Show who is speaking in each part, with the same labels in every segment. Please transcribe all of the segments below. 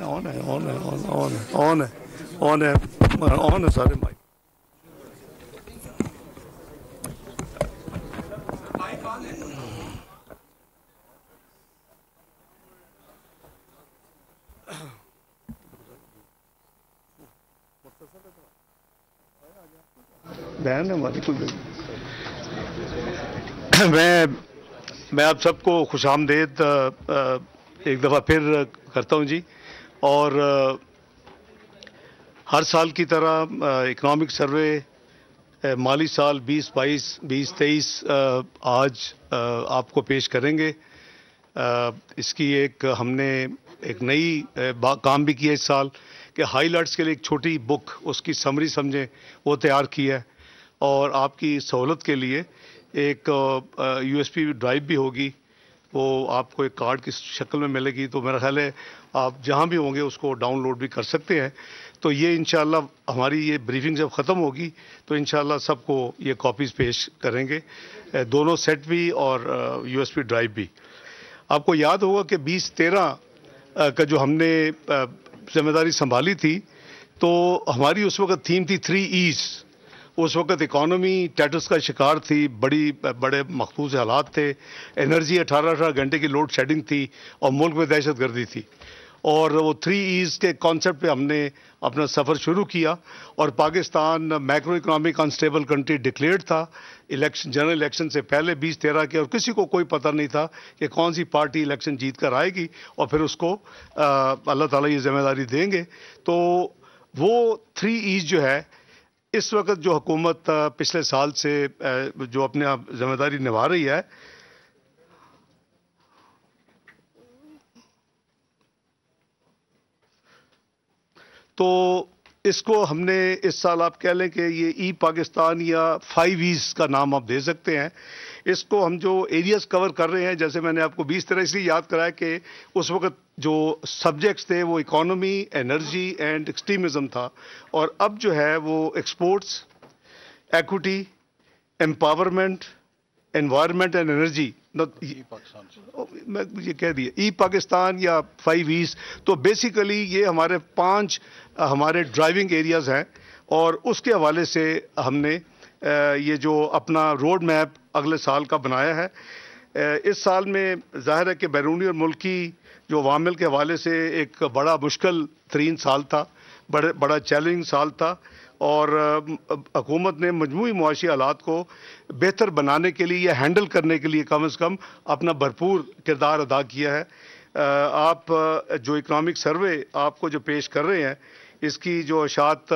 Speaker 1: On है on है on है on है on है on है सारे बहन हमारी कोई मैं मैं आप सबको खुश आमदेद एक दफ़ा फिर करता हूँ जी और हर साल की तरह इकनॉमिक सर्वे माली साल बीस 22 20 23 आज आपको पेश करेंगे इसकी एक हमने एक नई काम भी किया इस साल कि हाईलाइट्स के लिए एक छोटी बुक उसकी समरी समझें वो तैयार की है और आपकी सहूलत के लिए एक यूएसपी ड्राइव भी होगी वो आपको एक कार्ड की शक्ल में मिलेगी तो मेरा ख्याल है आप जहाँ भी होंगे उसको डाउनलोड भी कर सकते हैं तो ये इन हमारी ये ब्रीफिंग जब ख़त्म होगी तो इन सबको ये कॉपीज़ पेश करेंगे दोनों सेट भी और यूएसपी ड्राइव भी आपको याद होगा कि बीस तेरह का जो हमने जिम्मेदारी संभाली थी तो हमारी उस वक्त थीम थी थ्री ईज़ उस वक्त इकॉनमी टैटस का शिकार थी बड़ी बड़े मखबूज हालात थे एनर्जी अठारह अठारह घंटे की लोड शेडिंग थी और मुल्क में दहशत गर्दी थी और वो थ्री ईज के कॉन्सेप्ट पे हमने अपना सफ़र शुरू किया और Pakistan macro economic unstable country declare था इलेक्शन जनरल इलेक्शन से पहले बीस तेरह के और किसी को कोई पता नहीं था कि कौन सी पार्टी इलेक्शन जीत कर आएगी और फिर उसको अल्लाह ताला ये जिम्मेदारी देंगे तो वो थ्री ईज जो है इस वक्त जो हुकूमत पिछले साल से जो अपने आप जिम्मेदारी निभा रही है तो इसको हमने इस साल आप कह लें कि ये ई पाकिस्तान या फाइव ईज का नाम आप दे सकते हैं इसको हम जो एरियाज कवर कर रहे हैं जैसे मैंने आपको 20 तरह इसलिए याद कराया कि उस वक्त जो सब्जेक्ट्स थे वो इकोनॉमी एनर्जी एंड एक्सट्रीमिज्म था और अब जो है वो exports equity empowerment environment and energy मैं ये कह दिया ई e पाकिस्तान या फाइव ईस तो बेसिकली ये हमारे पांच हमारे ड्राइविंग एरियाज हैं और उसके हवाले से हमने ये जो अपना रोड मैप अगले साल का बनाया है इस साल में जाहिर है कि बैरूनी और मुल्की जो वामिल के हवाले से एक बड़ा मुश्किल तरीन साल था बड़े बड़ा चैलेंजिंग साल था और हकूमत ने मजमू मुआशी हालात को बेहतर बनाने के लिए या हैंडल करने के लिए कम अज़ कम अपना भरपूर किरदार अदा किया है आप जो इकनॉमिक सर्वे आपको जो पेश कर रहे हैं इसकी जो अशात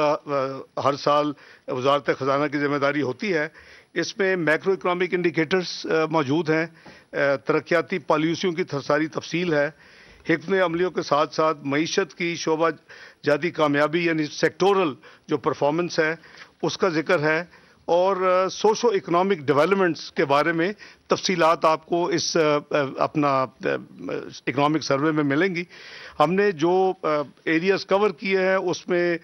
Speaker 1: हर साल वजारत ख़जाना की जिम्मेदारी होती है इसमें मैक्रो इकनॉमिक इंडिकेटर्स मौजूद हैं तरक्याती पॉलिसियों की सारी तफसील है हकम अमलियों के साथ साथ मीशत की शोभा जाती कामयाबी यानी सेक्टोरल जो परफॉर्मेंस है उसका जिक्र है और सोशो इकोनॉमिक डेवलपमेंट्स के बारे में तफसीलात आपको इस अपना इकोनॉमिक सर्वे में मिलेंगी हमने जो एरियाज कवर किए हैं उसमें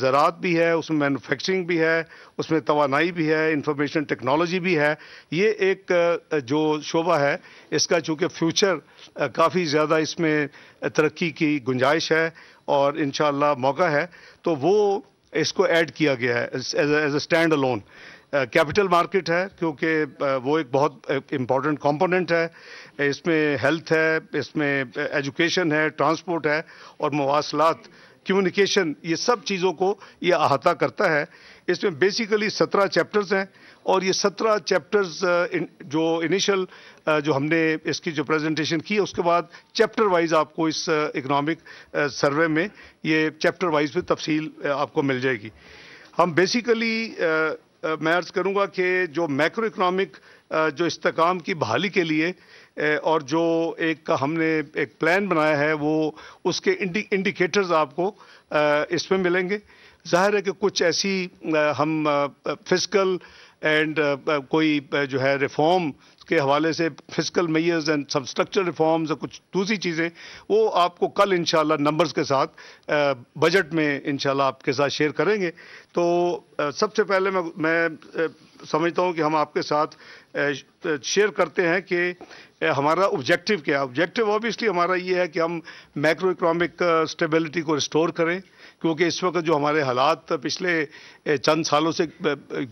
Speaker 1: ज़रात भी है उसमें मैनुफेक्चरिंग भी है उसमें तोानाई भी है इंफॉर्मेशन टेक्नोलॉजी भी है ये एक जो शोबा है इसका चूँकि फ्यूचर काफ़ी ज़्यादा इसमें तरक्की की गुंजाइश है और इन मौका है तो वो इसको ऐड किया गया है as a stand alone capital market है क्योंकि uh, वो एक बहुत इम्पॉर्टेंट uh, कंपोनेंट है इसमें हेल्थ है इसमें एजुकेशन uh, है ट्रांसपोर्ट है और मवासलात कम्युनिकेशन ये सब चीज़ों को ये अहाता करता है इसमें बेसिकली सत्रह चैप्टर्स हैं और ये सत्रह चैप्टर्स uh, जो इनिशियल uh, जो हमने इसकी जो प्रेजेंटेशन की उसके बाद चैप्टर वाइज आपको इस इकोनॉमिक uh, सर्वे में ये चैप्टर वाइज भी तफसील आपको मिल जाएगी हम बेसिकली मैं अर्ज़ करूँगा कि जो मैक्रो इकोनॉमिक जो इस्तकाम की बहाली के लिए और जो एक हमने एक प्लान बनाया है वो उसके इंडि, इंडिकेटर्स आपको इसमें मिलेंगे जाहिर है कि कुछ ऐसी हम फिजिकल एंड uh, uh, कोई uh, जो है रिफॉर्म के हवाले से फिजिकल मेयर्स एंड सब स्ट्रक्चर रिफॉर्म्स और कुछ दूसरी चीज़ें वो आपको कल इन नंबर्स के साथ बजट में इन आपके साथ शेयर करेंगे तो सबसे पहले मैं मैं समझता हूँ कि हम आपके साथ शेयर करते हैं कि हमारा ऑब्जेक्टिव क्या है ऑब्जेक्टिव ऑब्वियसली हमारा ये है कि हम मैक्रो इकोनॉमिक स्टेबिलिटी को रिस्टोर करें क्योंकि इस वक्त जो हमारे हालात पिछले चंद सालों से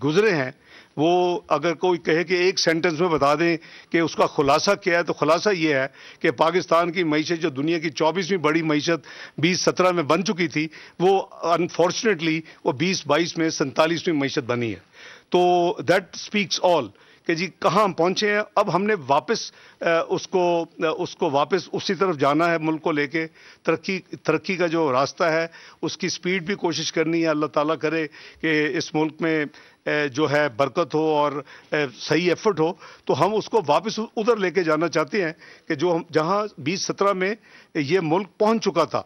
Speaker 1: गुजरे हैं वो अगर कोई कहे कि एक सेंटेंस में बता दें कि उसका खुलासा क्या है तो खुलासा ये है कि पाकिस्तान की मीशत जो दुनिया की चौबीसवीं बड़ी मीशत बीस सत्रह में बन चुकी थी वो अनफॉर्चुनेटली वो बीस बाईस में सैंतालीसवीं मीशत बनी है तो दैट स्पीक्स ऑल कि जी कहाँ हम पहुँचे हैं अब हमने वापस उसको उसको वापस उसी तरफ जाना है मुल्क को लेके तरक्की तरक्की का जो रास्ता है उसकी स्पीड भी कोशिश करनी है अल्लाह ताला करे कि इस मुल्क में जो है बरकत हो और सही एफर्ट हो तो हम उसको वापस उधर लेके जाना चाहते हैं कि जो हम जहाँ बीस सत्रह में ये मुल्क पहुँच चुका था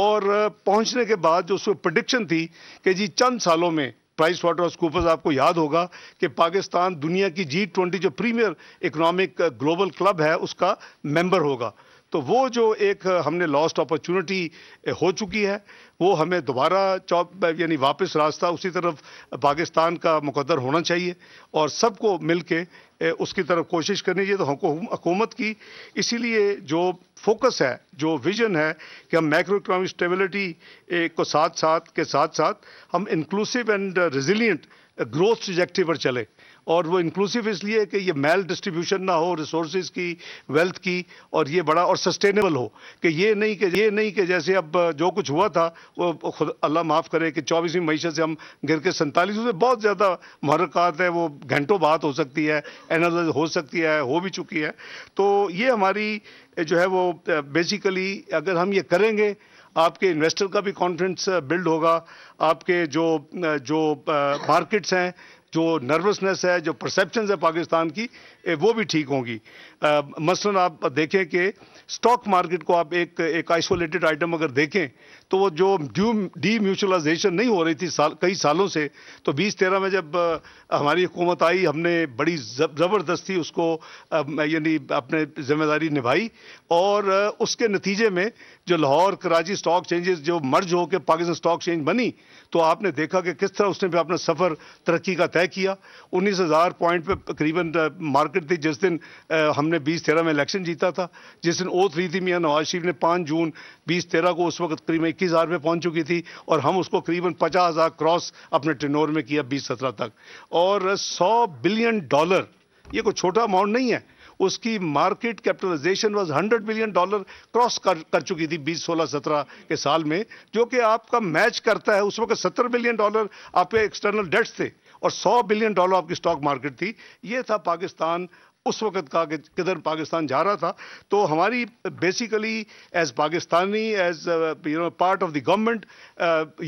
Speaker 1: और पहुँचने के बाद जो उसमें प्रडिक्शन थी कि जी चंद सालों में प्राइस वाटर कूपर्स आपको याद होगा कि पाकिस्तान दुनिया की जी ट्वेंटी जो प्रीमियर इकोनॉमिक ग्लोबल क्लब है उसका मेंबर होगा तो वो जो एक हमने लॉस्ट अपॉर्चुनिटी हो चुकी है वो हमें दोबारा चौप यानी वापस रास्ता उसी तरफ पाकिस्तान का मुकदर होना चाहिए और सबको मिल के उसकी तरफ कोशिश करनी चाहिए तो हमको हुकूमत की इसीलिए जो फोकस है जो विजन है कि हम मैक्रो इकोनॉमिक स्टेबिलिटी को साथ साथ के साथ साथ हम inclusive and resilient growth trajectory पर चले और वो इंक्लूसिव इसलिए कि ये मेल डिस्ट्रीब्यूशन ना हो रिसोर्स की वेल्थ की और ये बड़ा और सस्टेनेबल हो कि ये नहीं कि ये नहीं कि जैसे अब जो कुछ हुआ था वो खुद अल्लाह माफ़ करे कि चौबीसवीं मीशत से हम गिर के सैंतालीस में बहुत ज़्यादा महरकत है वो घंटों बात हो सकती है एनालिस हो सकती है हो भी चुकी है तो ये हमारी जो है वो बेसिकली अगर हम ये करेंगे आपके इन्वेस्टर का भी कॉन्फिडेंस बिल्ड होगा आपके जो जो मार्केट्स हैं जो नर्वसनेस है जो परसेप्शन है पाकिस्तान की वो भी ठीक होंगी मसलन आप देखें कि स्टॉक मार्केट को आप एक एक आइसोलेटेड आइटम अगर देखें तो वो जो ड्यू डी म्यूचुअलाइजेशन नहीं हो रही थी साल कई सालों से तो बीस तेरह में जब हमारी हुकूमत आई हमने बड़ी ज़बरदस्ती उसको यानी अपने जिम्मेदारी निभाई और उसके नतीजे में जो लाहौर कराची स्टॉक चेंजेस जो मर्ज होकर पाकिस्तान स्टॉक चेंज बनी तो आपने देखा कि किस तरह उसने भी अपना सफ़र तरक्की का तय किया उन्नीस हज़ार पॉइंट पर करीबन मार्केट मार्केट थी जिस दिन हमने बीस तेरह में इलेक्शन जीता था जिस दिन ओथ ली थी मियाँ नवाज शरीफ ने पाँच जून बीस तेरह को उस वक्त करीब इक्कीस हज़ार में पहुँच चुकी थी और हम उसको करीबन पचास हज़ार क्रॉस अपने टेनोर में किया बीस सत्रह तक और सौ बिलियन डॉलर ये कोई छोटा अमाउंट नहीं है उसकी market capitalisation was 100 billion dollar cross कर, कर चुकी थी बीस सोलह सत्रह के साल में जो कि आपका मैच करता है उस वक्त सत्तर बिलियन डॉलर आपके एक्सटर्नल डेट्स थे और 100 बिलियन डॉलर आपकी स्टॉक मार्केट थी ये था पाकिस्तान उस वक्त का कि किधर पाकिस्तान जा रहा था तो हमारी basically as Pakistani as you know part of the government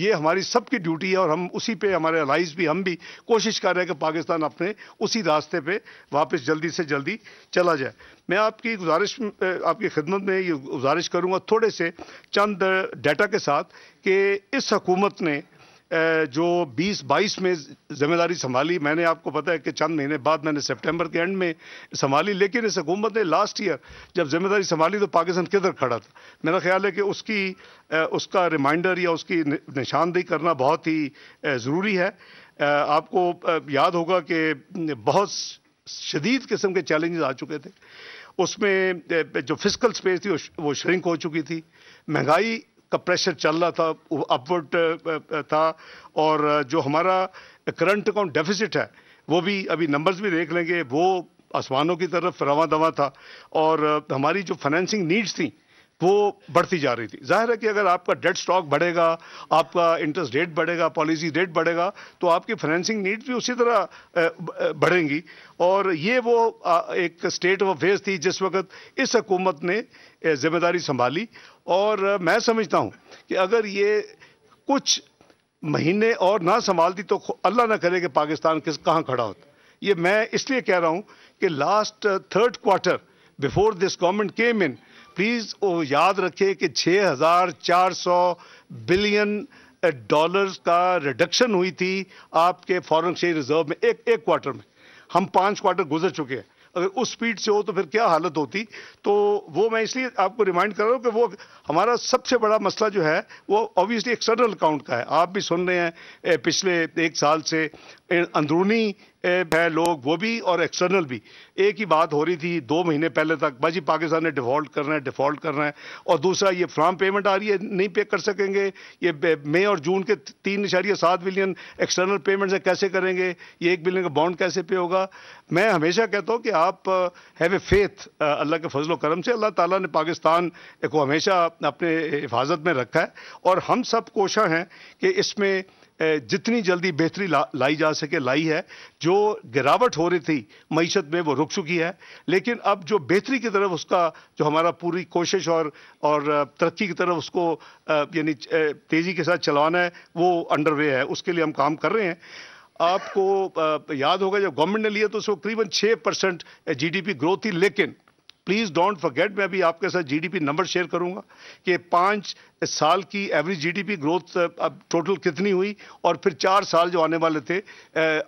Speaker 1: ये हमारी सबकी ड्यूटी है और हम उसी पे हमारे अलाइज भी हम भी कोशिश कर रहे हैं कि पाकिस्तान अपने उसी रास्ते पे वापस जल्दी से जल्दी चला जाए मैं आपकी गुजारिश uh, आपकी खिदमत में ये गुजारिश करूँगा थोड़े से चंद डाटा के साथ कि इस हकूमत ने जो 20-22 में जिम्मेदारी संभाली मैंने आपको पता है कि चंद महीने बाद मैंने सितंबर के एंड में संभाली लेकिन इस हुकूमत ने लास्ट ईयर जब जिम्मेदारी संभाली तो पाकिस्तान किधर खड़ा था मेरा ख्याल है कि उसकी उसका रिमाइंडर या उसकी निशानदेही करना बहुत ही ज़रूरी है आपको याद होगा कि बहुत शदीद किस्म के चैलेंजेस आ चुके थे उसमें जो फिजिकल स्पेस थी वो श्रिंक हो चुकी थी महंगाई का प्रेशर चल रहा था अपवर्ड था और जो हमारा करंट अकाउंट डेफिसिट है वो भी अभी नंबर्स भी देख लेंगे वो आसमानों की तरफ रवा दवा था और हमारी जो फाइनेंसिंग नीड्स थी वो बढ़ती जा रही थी जाहिर है कि अगर आपका डेट स्टॉक बढ़ेगा आपका इंटरेस्ट रेट बढ़ेगा पॉलिसी रेट बढ़ेगा तो आपकी फाइनेंसिंग नीड्स भी उसी तरह बढ़ेंगी और ये वो एक स्टेट ऑफ अफेयर्स थी जिस वक्त इस हकूमत ने जिम्मेदारी संभाली और मैं समझता हूँ कि अगर ये कुछ महीने और ना संभालती तो अल्लाह ना करे कि पाकिस्तान किस कहाँ खड़ा होता ये मैं इसलिए कह रहा हूँ कि last third quarter before this government came in please वो याद रखे कि 6,400 बिलियन डॉलर्स का रिडक्शन हुई थी आपके फॉरेन एक्सचेंज रिजर्व में एक एक क्वार्टर में हम पांच क्वार्टर गुजर चुके हैं अगर उस स्पीड से हो तो फिर क्या हालत होती तो वो मैं इसलिए आपको रिमाइंड कर रहा हूँ कि वो हमारा सबसे बड़ा मसला जो है वो ऑब्वियसली एक्सटर्नल अकाउंट का है आप भी सुन रहे हैं पिछले एक साल से अंदरूनी है लोग वो भी और एक्सटर्नल भी एक ही बात हो रही थी दो महीने पहले तक भाजी पाकिस्तान ने डिफॉल्ट करना है डिफॉल्ट करना है और दूसरा ये फ्राम पेमेंट आ रही है नहीं पे कर सकेंगे ये मई और जून के तीन इशारिया सात बिलियन एक्सटर्नल पेमेंट से कैसे करेंगे ये एक बिलियन का बॉन्ड कैसे पे होगा मैं हमेशा कहता हूँ कि आप हैव ए फेथ अल्लाह के फजल करम से अल्लाह ताला ने पाकिस्तान को हमेशा अपने हिफाजत में रखा है और हम सब कोशा हैं कि इसमें जितनी जल्दी बेहतरी ला, लाई जा सके लाई है जो गिरावट हो रही थी मीशत में वो रुक चुकी है लेकिन अब जो बेहतरी की तरफ उसका जो हमारा पूरी कोशिश और और तरक्की की तरफ उसको यानी तेज़ी के साथ चलाना है वो अंडरवे है उसके लिए हम काम कर रहे हैं आपको याद होगा जब गवर्नमेंट ने लिया तो उसको करीबन छः परसेंट जी ग्रोथ थी लेकिन प्लीज़ डोंट फॉरगेट मैं भी आपके साथ जीडीपी नंबर शेयर करूंगा कि पाँच साल की एवरेज जीडीपी ग्रोथ अब टोटल कितनी हुई और फिर चार साल जो आने वाले थे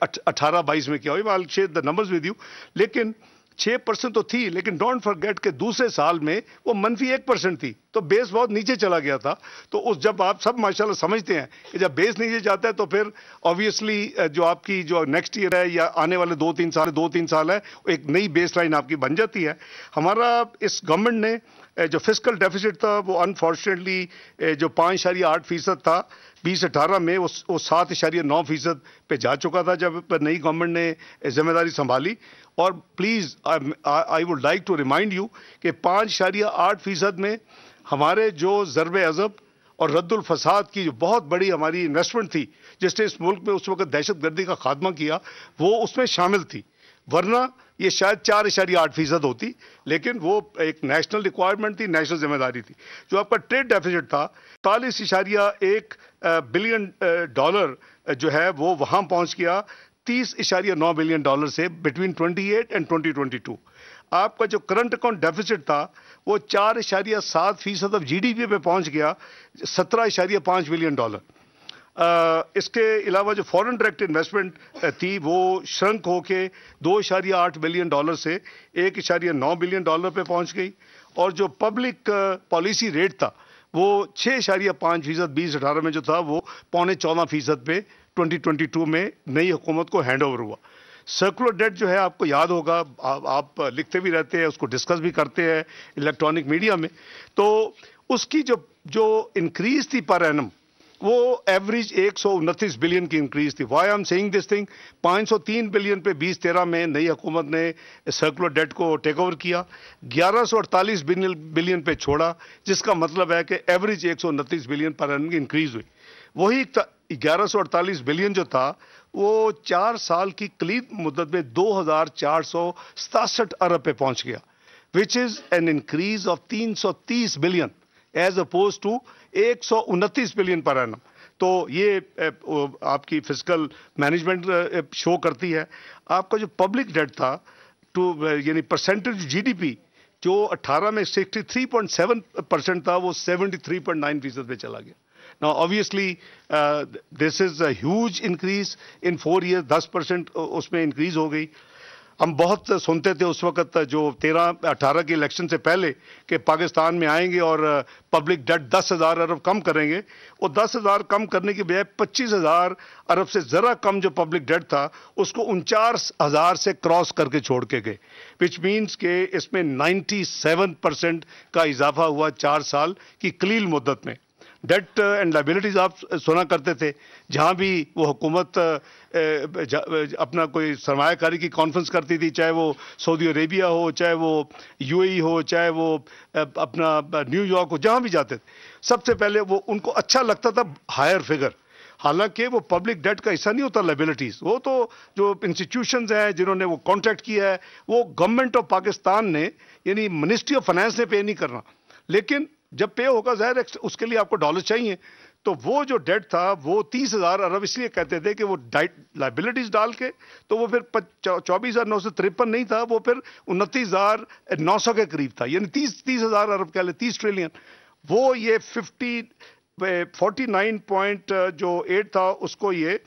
Speaker 1: अठारह बाईस में क्या हुई I share the numbers with you लेकिन छह परसेंट तो थी लेकिन डोंट फॉरगेट के दूसरे साल में वो मनफी एक परसेंट थी तो बेस बहुत नीचे चला गया था तो उस जब आप सब माशाल्लाह समझते हैं कि जब बेस नीचे जाता है तो फिर ऑब्वियसली जो आपकी जो नेक्स्ट ईयर है या आने वाले दो तीन साल दो तीन साल है एक नई बेस लाइन आपकी बन जाती है हमारा इस गवर्नमेंट ने जो फिजिकल डेफिसिट था वो अनफॉर्चुनेटली जो पाँच इशारी आठ फीसद था बीस अठारह में वो वो सात इशारिया नौ फीसद पे जा चुका था जब नई गवर्नमेंट ने जिम्मेदारी संभाली और please I would like to remind you कि पाँच इशारिया आठ फीसद में हमारे जो ज़रब अज़ब और रद्दुलफसाद की जो बहुत बड़ी हमारी इन्वेस्टमेंट थी जिसने इस मुल्क में उस वक्त दहशत गर्दी का खात्मा किया वो उसमें शामिल थी वरना ये शायद चार इशारी आठ फीसद होती लेकिन वो एक नेशनल रिक्वायरमेंट थी नेशनल जिम्मेदारी थी जो आपका ट्रेड डेफिजिट था तालीस इशारिया एक बिलियन डॉलर जो है वो वहाँ पहुँच गया तीस इशारिया नौ बिलियन डॉलर से between twenty eight and twenty twenty two आपका जो करंट अकाउंट डेफिसिट था वो चार इशारिया सात फीसद अब जी डी पी पे पहुँच गया सत्रह इशारिया पाँच बिलियन डॉलर इसके अलावा जो फॉरेन डायरेक्ट इन्वेस्टमेंट थी वो श्रंक होके दो इशारिया आठ बिलियन डॉलर से एक इशारिया नौ बिलियन डॉलर पे पहुंच गई और जो पब्लिक पॉलिसी रेट था वो छः इशारिया पाँच फीसद बीस अठारह में जो था वो पौने चौदह फीसद पे 2022 में नई हुकूमत को हैंड ओवर हुआ सर्कुलर डेट जो है आपको याद होगा आ, आप लिखते भी रहते हैं उसको डिस्कस भी करते हैं इलेक्ट्रॉनिक मीडिया में तो उसकी जो जो इंक्रीज थी पर एनम वो एवरेज एक बिलियन की इंक्रीज थी why am saying this thing 503 billion पे तेरह में नई हुकूमत ने सर्कुलर डेट को टेक ओवर किया 1148 बिलियन पे छोड़ा जिसका मतलब है कि एवरेज एक बिलियन पर एन की इंक्रीज हुई वही ग्यारह बिलियन जो था वो चार साल की कलीद मुद्दत में दो अरब पे पहुंच गया which is an increase of तीन बिलियन एज अपोज टू एक बिलियन पर एनम तो ये आपकी फिजिकल मैनेजमेंट शो करती है आपका जो पब्लिक डेट था टू यानी परसेंटेज जीडीपी जो 18 में 63.7 परसेंट था वो 73.9 फीसद पे चला गया ना obviously this is is increase in four year four 10 percent उसमें इंक्रीज हो गई हम बहुत सुनते थे उस वक्त जो तेरह अठारह के इलेक्शन से पहले कि पाकिस्तान में आएंगे और पब्लिक डेट दस हज़ार अरब कम करेंगे वो दस हज़ार कम करने के बजाय पच्चीस हज़ार अरब से ज़रा कम जो पब्लिक डेट था उसको उनचास हज़ार से क्रॉस करके छोड़ के गए विच मीन्स के इसमें नाइन्टी सेवन परसेंट का इजाफा हुआ चार साल की कलील मुद्दत में डेट एंड लाइबिलिटीज़ आप सुना करते थे जहाँ भी वो हुकूमत uh, uh, uh, अपना कोई सरमाकारी की कॉन्फ्रेंस करती थी चाहे वो सऊदी अरेबिया हो चाहे वो यूएई e हो चाहे वो अपना न्यूयॉर्क हो जहाँ भी जाते थे सबसे पहले वो उनको अच्छा लगता था हायर फिगर हालांकि वो पब्लिक डेट का हिस्सा नहीं होता लाइबिलिटीज़ वो तो जो इंस्टीट्यूशन हैं जिन्होंने वो कॉन्ट्रैक्ट किया है वो गवर्नमेंट ऑफ पाकिस्तान ने यानी मिनिस्ट्री ऑफ फाइनेंस ने पे नहीं करना लेकिन जब पे होगा जाहिर उसके लिए आपको डॉलर चाहिए तो वो जो डेट था वो तीस हज़ार अरब इसलिए कहते थे कि वो डाइट लाइबिलिटीज डाल के तो वो फिर चौबीस हज़ार नौ सौ तिरपन नहीं था वो फिर उनतीस हज़ार नौ सौ के करीब था यानी तीस तीस हज़ार अरब कह ले तीस ट्रिलियन वो ये फिफ्टी फोर्टी नाइन पॉइंट जो एट था उसको ये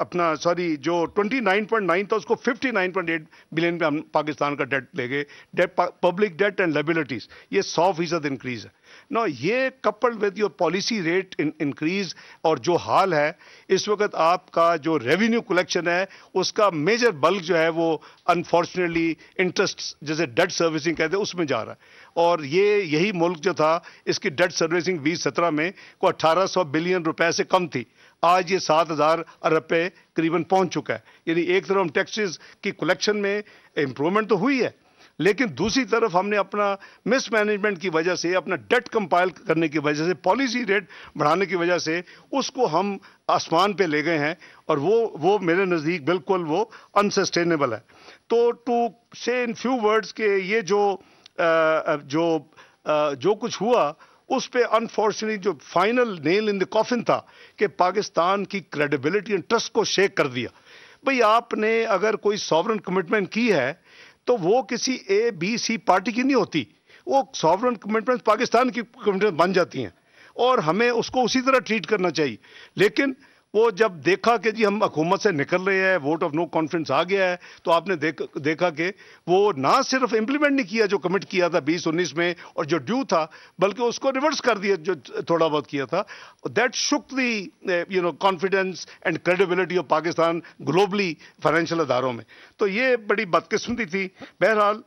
Speaker 1: अपना सॉरी जो 29.9 था उसको 59.8 बिलियन पे हम पाकिस्तान का डेट ले गए debt public debt and liabilities ये सौ फीसद इंक्रीज है ना ये coupled with your policy rate increase और जो हाल है इस वक्त आपका जो रेवेन्यू कलेक्शन है उसका मेजर बल्क जो है वो अनफॉर्चुनेटली इंटरेस्ट जैसे डेट सर्विसिंग कहते हैं उसमें जा रहा है और ये यही मुल्क जो था इसकी डेट सर्विसिंग बीस सत्रह में को 1800 बिलियन रुपए से कम थी आज ये सात हज़ार अरब पे करीबन पहुंच चुका है यानी एक तरफ हम टैक्सेस की कलेक्शन में इम्प्रूवमेंट तो हुई है लेकिन दूसरी तरफ हमने अपना मिसमैनेजमेंट की वजह से अपना डेट कंपाइल करने की वजह से पॉलिसी रेट बढ़ाने की वजह से उसको हम आसमान पे ले गए हैं और वो वो मेरे नज़दीक बिल्कुल वो अनसस्टेनेबल है तो टू से इन फ्यू वर्ड्स के ये जो आ, जो आ, जो कुछ हुआ उस पर अनफॉर्चुनेट जो final nail in the coffin था कि पाकिस्तान की क्रेडिबिलिटी एंड ट्रस्ट को शेक कर दिया भाई आपने अगर कोई सॉवरन कमिटमेंट की है तो वो किसी ए बी सी पार्टी की नहीं होती वो सॉवरन कमिटमेंट पाकिस्तान की कमिटमेंट बन जाती हैं और हमें उसको उसी तरह ट्रीट करना चाहिए लेकिन वो जब देखा कि जी हम हुकूमत से निकल रहे हैं वोट ऑफ नो कॉन्फिडेंस आ गया है तो आपने देख, देखा कि वो ना सिर्फ इम्प्लीमेंट नहीं किया जो कमिट किया था बीस उन्नीस में और जो ड्यू था बल्कि उसको रिवर्स कर दिया जो थोड़ा बहुत किया था that shook the you know confidence and credibility of Pakistan globally financial अदारों में तो ये बड़ी बदकिस्मती थी बहरहाल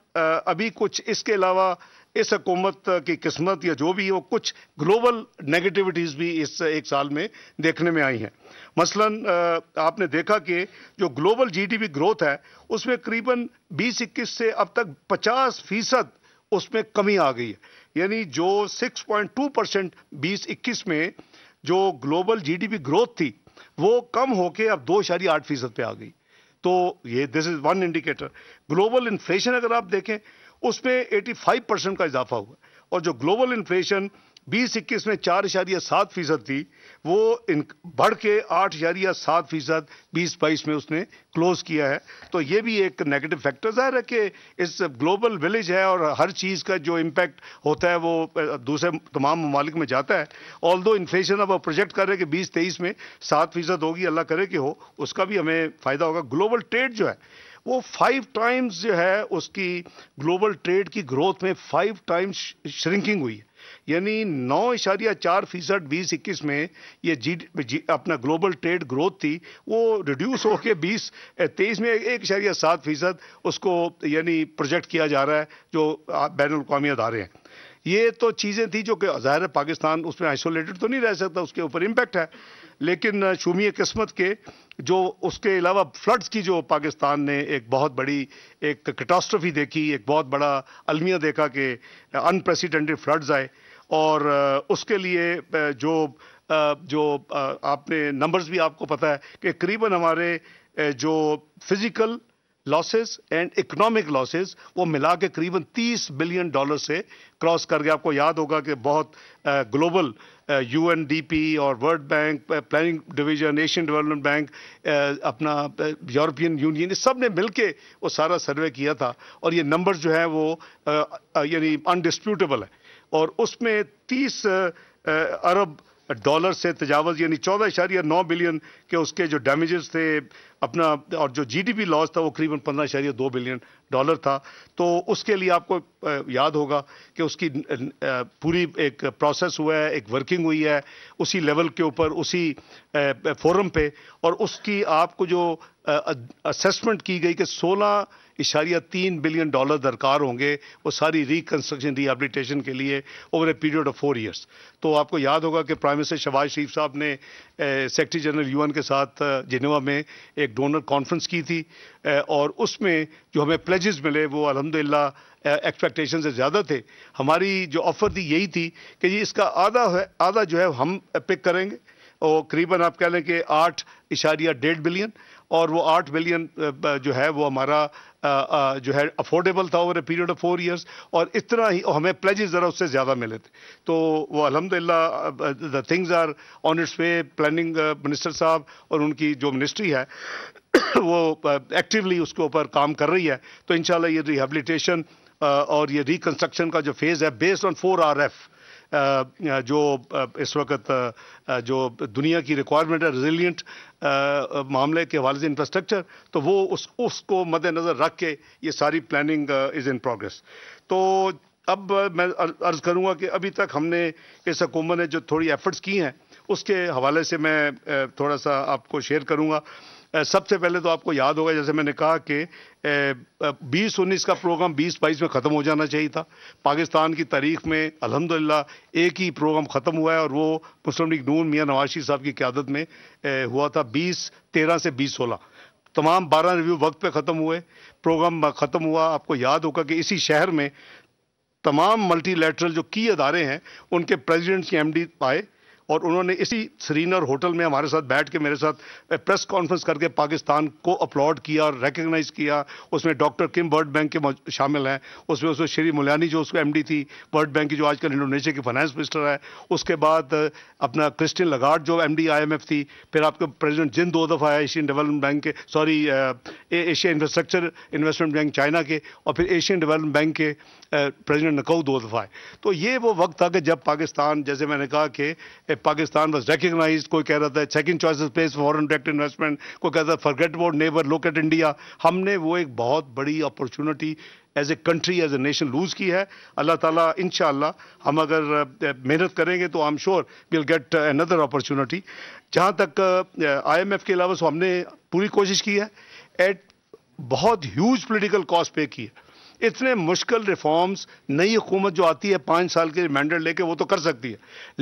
Speaker 1: अभी कुछ इसके अलावा इस हकूमत की किस्मत या जो भी है वो कुछ ग्लोबल नेगेटिविटीज़ भी इस एक साल में देखने में आई हैं मसलन आपने देखा कि जो ग्लोबल जीडीपी ग्रोथ है उसमें करीबन बीस इक्कीस से अब तक पचास फीसद उसमें कमी आ गई है यानी जो 6.2 परसेंट बीस इक्कीस में जो ग्लोबल जीडीपी ग्रोथ थी वो कम होकर अब दो शारी आठ फीसद पर आ गई तो ये this is one indicator global inflation अगर आप देखें उसमें एटी फाइव परसेंट का इजाफा हुआ और जो ग्लोबल इन्फ्लेशन बीस इक्कीस में चार इशारिया सात फीसद थी वो इन बढ़ के आठ इशारिया सात फीसद बीस बाईस में उसने क्लोज किया है तो ये भी एक नेगेटिव फैक्टर ज़ाहिर है कि इस ग्लोबल विलेज है और हर चीज़ का जो इम्पैक्ट होता है वो दूसरे तमाम ममालिक में जाता है ऑल दो इन्फ्लेशन अब प्रोजेक्ट कर रहे हैं कि बीस तेईस में सात फीसद होगी अल्लाह करे कि हो उसका भी हमें फ़ायदा होगा ग्लोबल ट्रेड जो है वो फाइव टाइम्स जो है उसकी ग्लोबल ट्रेड की ग्रोथ में फाइव टाइम्स श्रिंकिंग हुई यानी नौ इशारिया चार फीसद बीस इक्कीस में ये जी, जी अपना ग्लोबल ट्रेड ग्रोथ थी वो रिड्यूस होकर बीस तेईस में एक इशारिया सात फीसद उसको यानी प्रोजेक्ट किया जा रहा है जो बैन अवी अदारे हैं ये तो चीज़ें थी जो कि ज़ाहिर पाकिस्तान उसमें आइसोलेटेड तो नहीं रह सकता उसके ऊपर इम्पेक्ट है लेकिन शूमी किस्मत के जो उसके अलावा फ्लड्स की जो पाकिस्तान ने एक बहुत बड़ी एक कैटास्ट्रफी देखी एक बहुत बड़ा अलमिया देखा कि अनप्रेसिडेंटेड फ्लड्स आए और उसके लिए जो जो आपने नंबर्स भी आपको पता है कि करीबन हमारे जो physical losses and economic losses वो मिला के करीबन 30 बिलियन डॉलर से क्रॉस कर गया आपको याद होगा कि बहुत ग्लोबल uh, यूएनडीपी और World Bank planning division Asian Development Bank अपना यूरोपियन यूनियन सब ने मिल वो सारा सर्वे किया था और ये नंबर जो है वो uh, uh, यानी अनडिस्प्यूटेबल है और उसमें तीस uh, अरब डॉलर से तजावज़ यानी चौदह इशारिया नौ बिलियन के उसके जो डैमेजेस थे अपना और जो जीडीपी लॉस था वो करीबन पंद्रह इशारिया दो बिलियन डॉलर था तो उसके लिए आपको याद होगा कि उसकी पूरी एक प्रोसेस हुआ है एक वर्किंग हुई है उसी लेवल के ऊपर उसी फोरम पे और उसकी आपको जो असेसमेंट की गई कि सोलह इशारिया तीन बिलियन डॉलर दरकार होंगे वो सारी रिकन्स्ट्रक्शन रिहेबिलिटेशन के लिए over a period of four years तो आपको याद होगा कि प्राइम मिनिस्टर शबाज शरीफ साहब ने सेक्रेटरी जनरल यूएन के साथ जिनेवा में एक डोनर कॉन्फ्रेंस की थी ए, और उसमें जो हमें प्लेजेस मिले वो अलहमदिल्ला एक्सपेक्टेशन से ज़्यादा थे हमारी जो ऑफ़र थी यही थी कि ये इसका आधा है आधा जो है हम पिक करेंगे और करीबन आप कह लें कि आठ इशारिया डेढ़ बिलियन और वो आठ बिलियन जो है वो हमारा जो है अफोर्डेबल था over a period of four years और इतना ही हमें प्लेज ज़रा उससे ज़्यादा मिले थे तो वो अलहमदिल्ला the things are on its way planning minister साहब और उनकी जो मिनिस्ट्री है वो एक्टिवली उसके ऊपर काम कर रही है तो इन ये रिहेबलीटेशन और ये रिकन्स्ट्रक्शन का जो फेज़ है based on four R F जो इस वक्त जो दुनिया की रिक्वायरमेंट है रेजिलियंट मामले के हवाले से इंफ्रास्ट्रक्चर तो वो उस उसको मद्देनज़र रख के ये सारी प्लानिंग इज़ इन प्रोग्रेस तो अब मैं अर्ज़ करूँगा कि अभी तक हमने इस हकूमत ने जो थोड़ी एफर्ट्स की हैं उसके हवाले से मैं थोड़ा सा आपको शेयर करूँगा सबसे पहले तो आपको याद होगा जैसे मैंने कहा कि बीस उन्नीस का प्रोग्राम बीस बाईस में ख़त्म हो जाना चाहिए था पाकिस्तान की तारीख में अलहमदिल्ला एक ही प्रोग्राम ख़त्म हुआ है और वो मुस्लिम लीग नून मियाँ नवाशी साहब की क्यादत में ए, हुआ था बीस तेरह से बीस सोलह तमाम बारह रिव्यू वक्त पर ख़त्म हुए प्रोग्राम ख़त्म हुआ आपको याद होगा कि इसी शहर में तमाम मल्टीलेटरल जो की अदारे हैं उनके प्रेसिडेंट्स के एमडी आए और उन्होंने इसी श्रीनर होटल में हमारे साथ बैठ के मेरे साथ प्रेस कॉन्फ्रेंस करके पाकिस्तान को अपलॉड किया और रिकग्नाइज किया उसमें डॉक्टर किम वर्ल्ड बैंक के शामिल हैं उसमें उसमें श्री मुलानी जो उसको एम थी वर्ल्ड बैंक की जो आजकल इंडोनेशिया की फाइनेंस मिनिस्टर है उसके बाद अपना क्रिस्टिन लगाट जो एम डी थी फिर आपके प्रेजिडेंट जिन दो दफ़ा है एशियन डेवलपमेंट बैंक के sorry Asia Infrastructure Investment Bank China के और फिर एशियन डेवलपमेंट बैंक के प्रेसिडेंट नकऊ दो दफ़ा है तो ये वो वक्त था कि जब पाकिस्तान जैसे मैंने कहा कि पाकिस्तान वॉज रिकग्नाइज कोई कह रहा था second choice place foreign direct investment कोई कह रहा था forget about neighbour look at India हमने वो एक बहुत बड़ी opportunity as a country as a nation lose की है अल्लाह ताला इन हम अगर मेहनत करेंगे तो I am sure will get another opportunity जहाँ तक एफ के अलावा सो हमने पूरी कोशिश की है एट बहुत ह्यूज पोलिटिकल कॉस्ट पे की है इतने मुश्किल रिफॉर्म्स नई हुकूमत जो आती है पाँच साल के मैंडेट लेके वो तो कर सकती है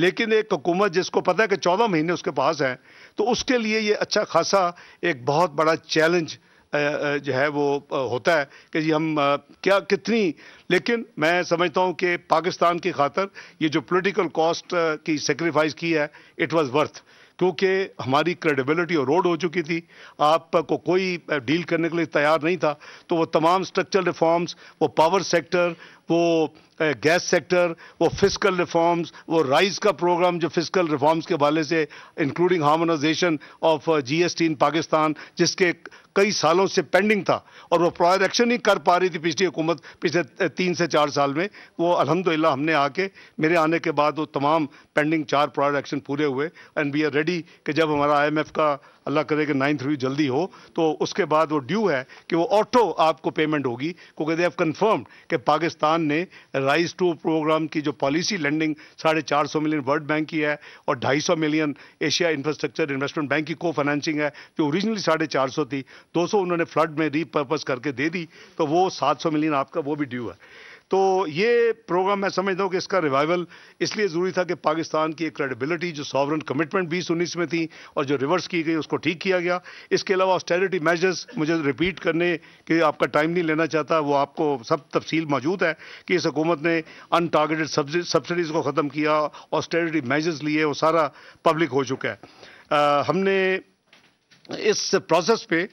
Speaker 1: लेकिन एक हुकूमत जिसको पता है कि चौदह महीने उसके पास हैं तो उसके लिए ये अच्छा खासा एक बहुत बड़ा चैलेंज जो है वो होता है कि जी हम क्या कितनी लेकिन मैं समझता हूँ कि पाकिस्तान की खातर ये जो पॉलिटिकल कॉस्ट की सेक्रीफाइस की है इट वॉज़ वर्थ क्योंकि हमारी क्रेडिबिलिटी रोड हो चुकी थी आप को कोई डील करने के लिए तैयार नहीं था तो वो तमाम स्ट्रक्चरल रिफॉर्म्स वो पावर सेक्टर वो गैस सेक्टर वो फिजिकल रिफॉर्म्स वो राइज का प्रोग्राम जो फिजिकल रिफॉर्म्स के हवाले से including harmonisation of GST in Pakistan जिसके कई सालों से पेंडिंग था और वो प्रायर एक्शन ही कर पा रही थी पिछली हुकूमत पिछले तीन से चार साल में वो अलहमदिल्ला हमने आके मेरे आने के बाद वो तमाम पेंडिंग चार प्रायर एक्शन पूरे हुए एंड वी आर रेडी कि जब हमारा आई का अल्लाह करे कि नाइन्थ रिव्यू जल्दी हो तो उसके बाद वो ड्यू है कि वो ऑटो आपको पेमेंट होगी क्योंकि दे हैव कन्फर्म कि पाकिस्तान ने राइज टू प्रोग्राम की जो पॉलिसी लैंडिंग साढ़े चार सौ मिलियन वर्ल्ड बैंक की है और ढाई सौ million Asia Infrastructure Investment Bank की को फाइनेंसिंग है जो ओरिजिनली साढ़े चार सौ थी दो सौ उन्होंने फ्लड में रीपर्पज करके दे दी तो वो सात सौ मिलियन आपका वो भी ड्यू है तो ये प्रोग्राम मैं समझता हूँ कि इसका रिवाइवल इसलिए ज़रूरी था कि पाकिस्तान की एक क्रेडिबिलिटी जो सॉवरन कमिटमेंट बीस उन्नीस में थी और जो रिवर्स की गई उसको ठीक किया गया इसके अलावा ऑस्टेरिटी मेजर्स मुझे रिपीट करने के आपका टाइम नहीं लेना चाहता वो आपको सब तफसील मौजूद है कि इस हकूमत ने अन टारगेटेड सब्सिडीज़ को ख़त्म किया ऑस्टेरिटी मेजर्स लिए वो सारा पब्लिक हो चुका है आ, हमने इस प्रोसेस पे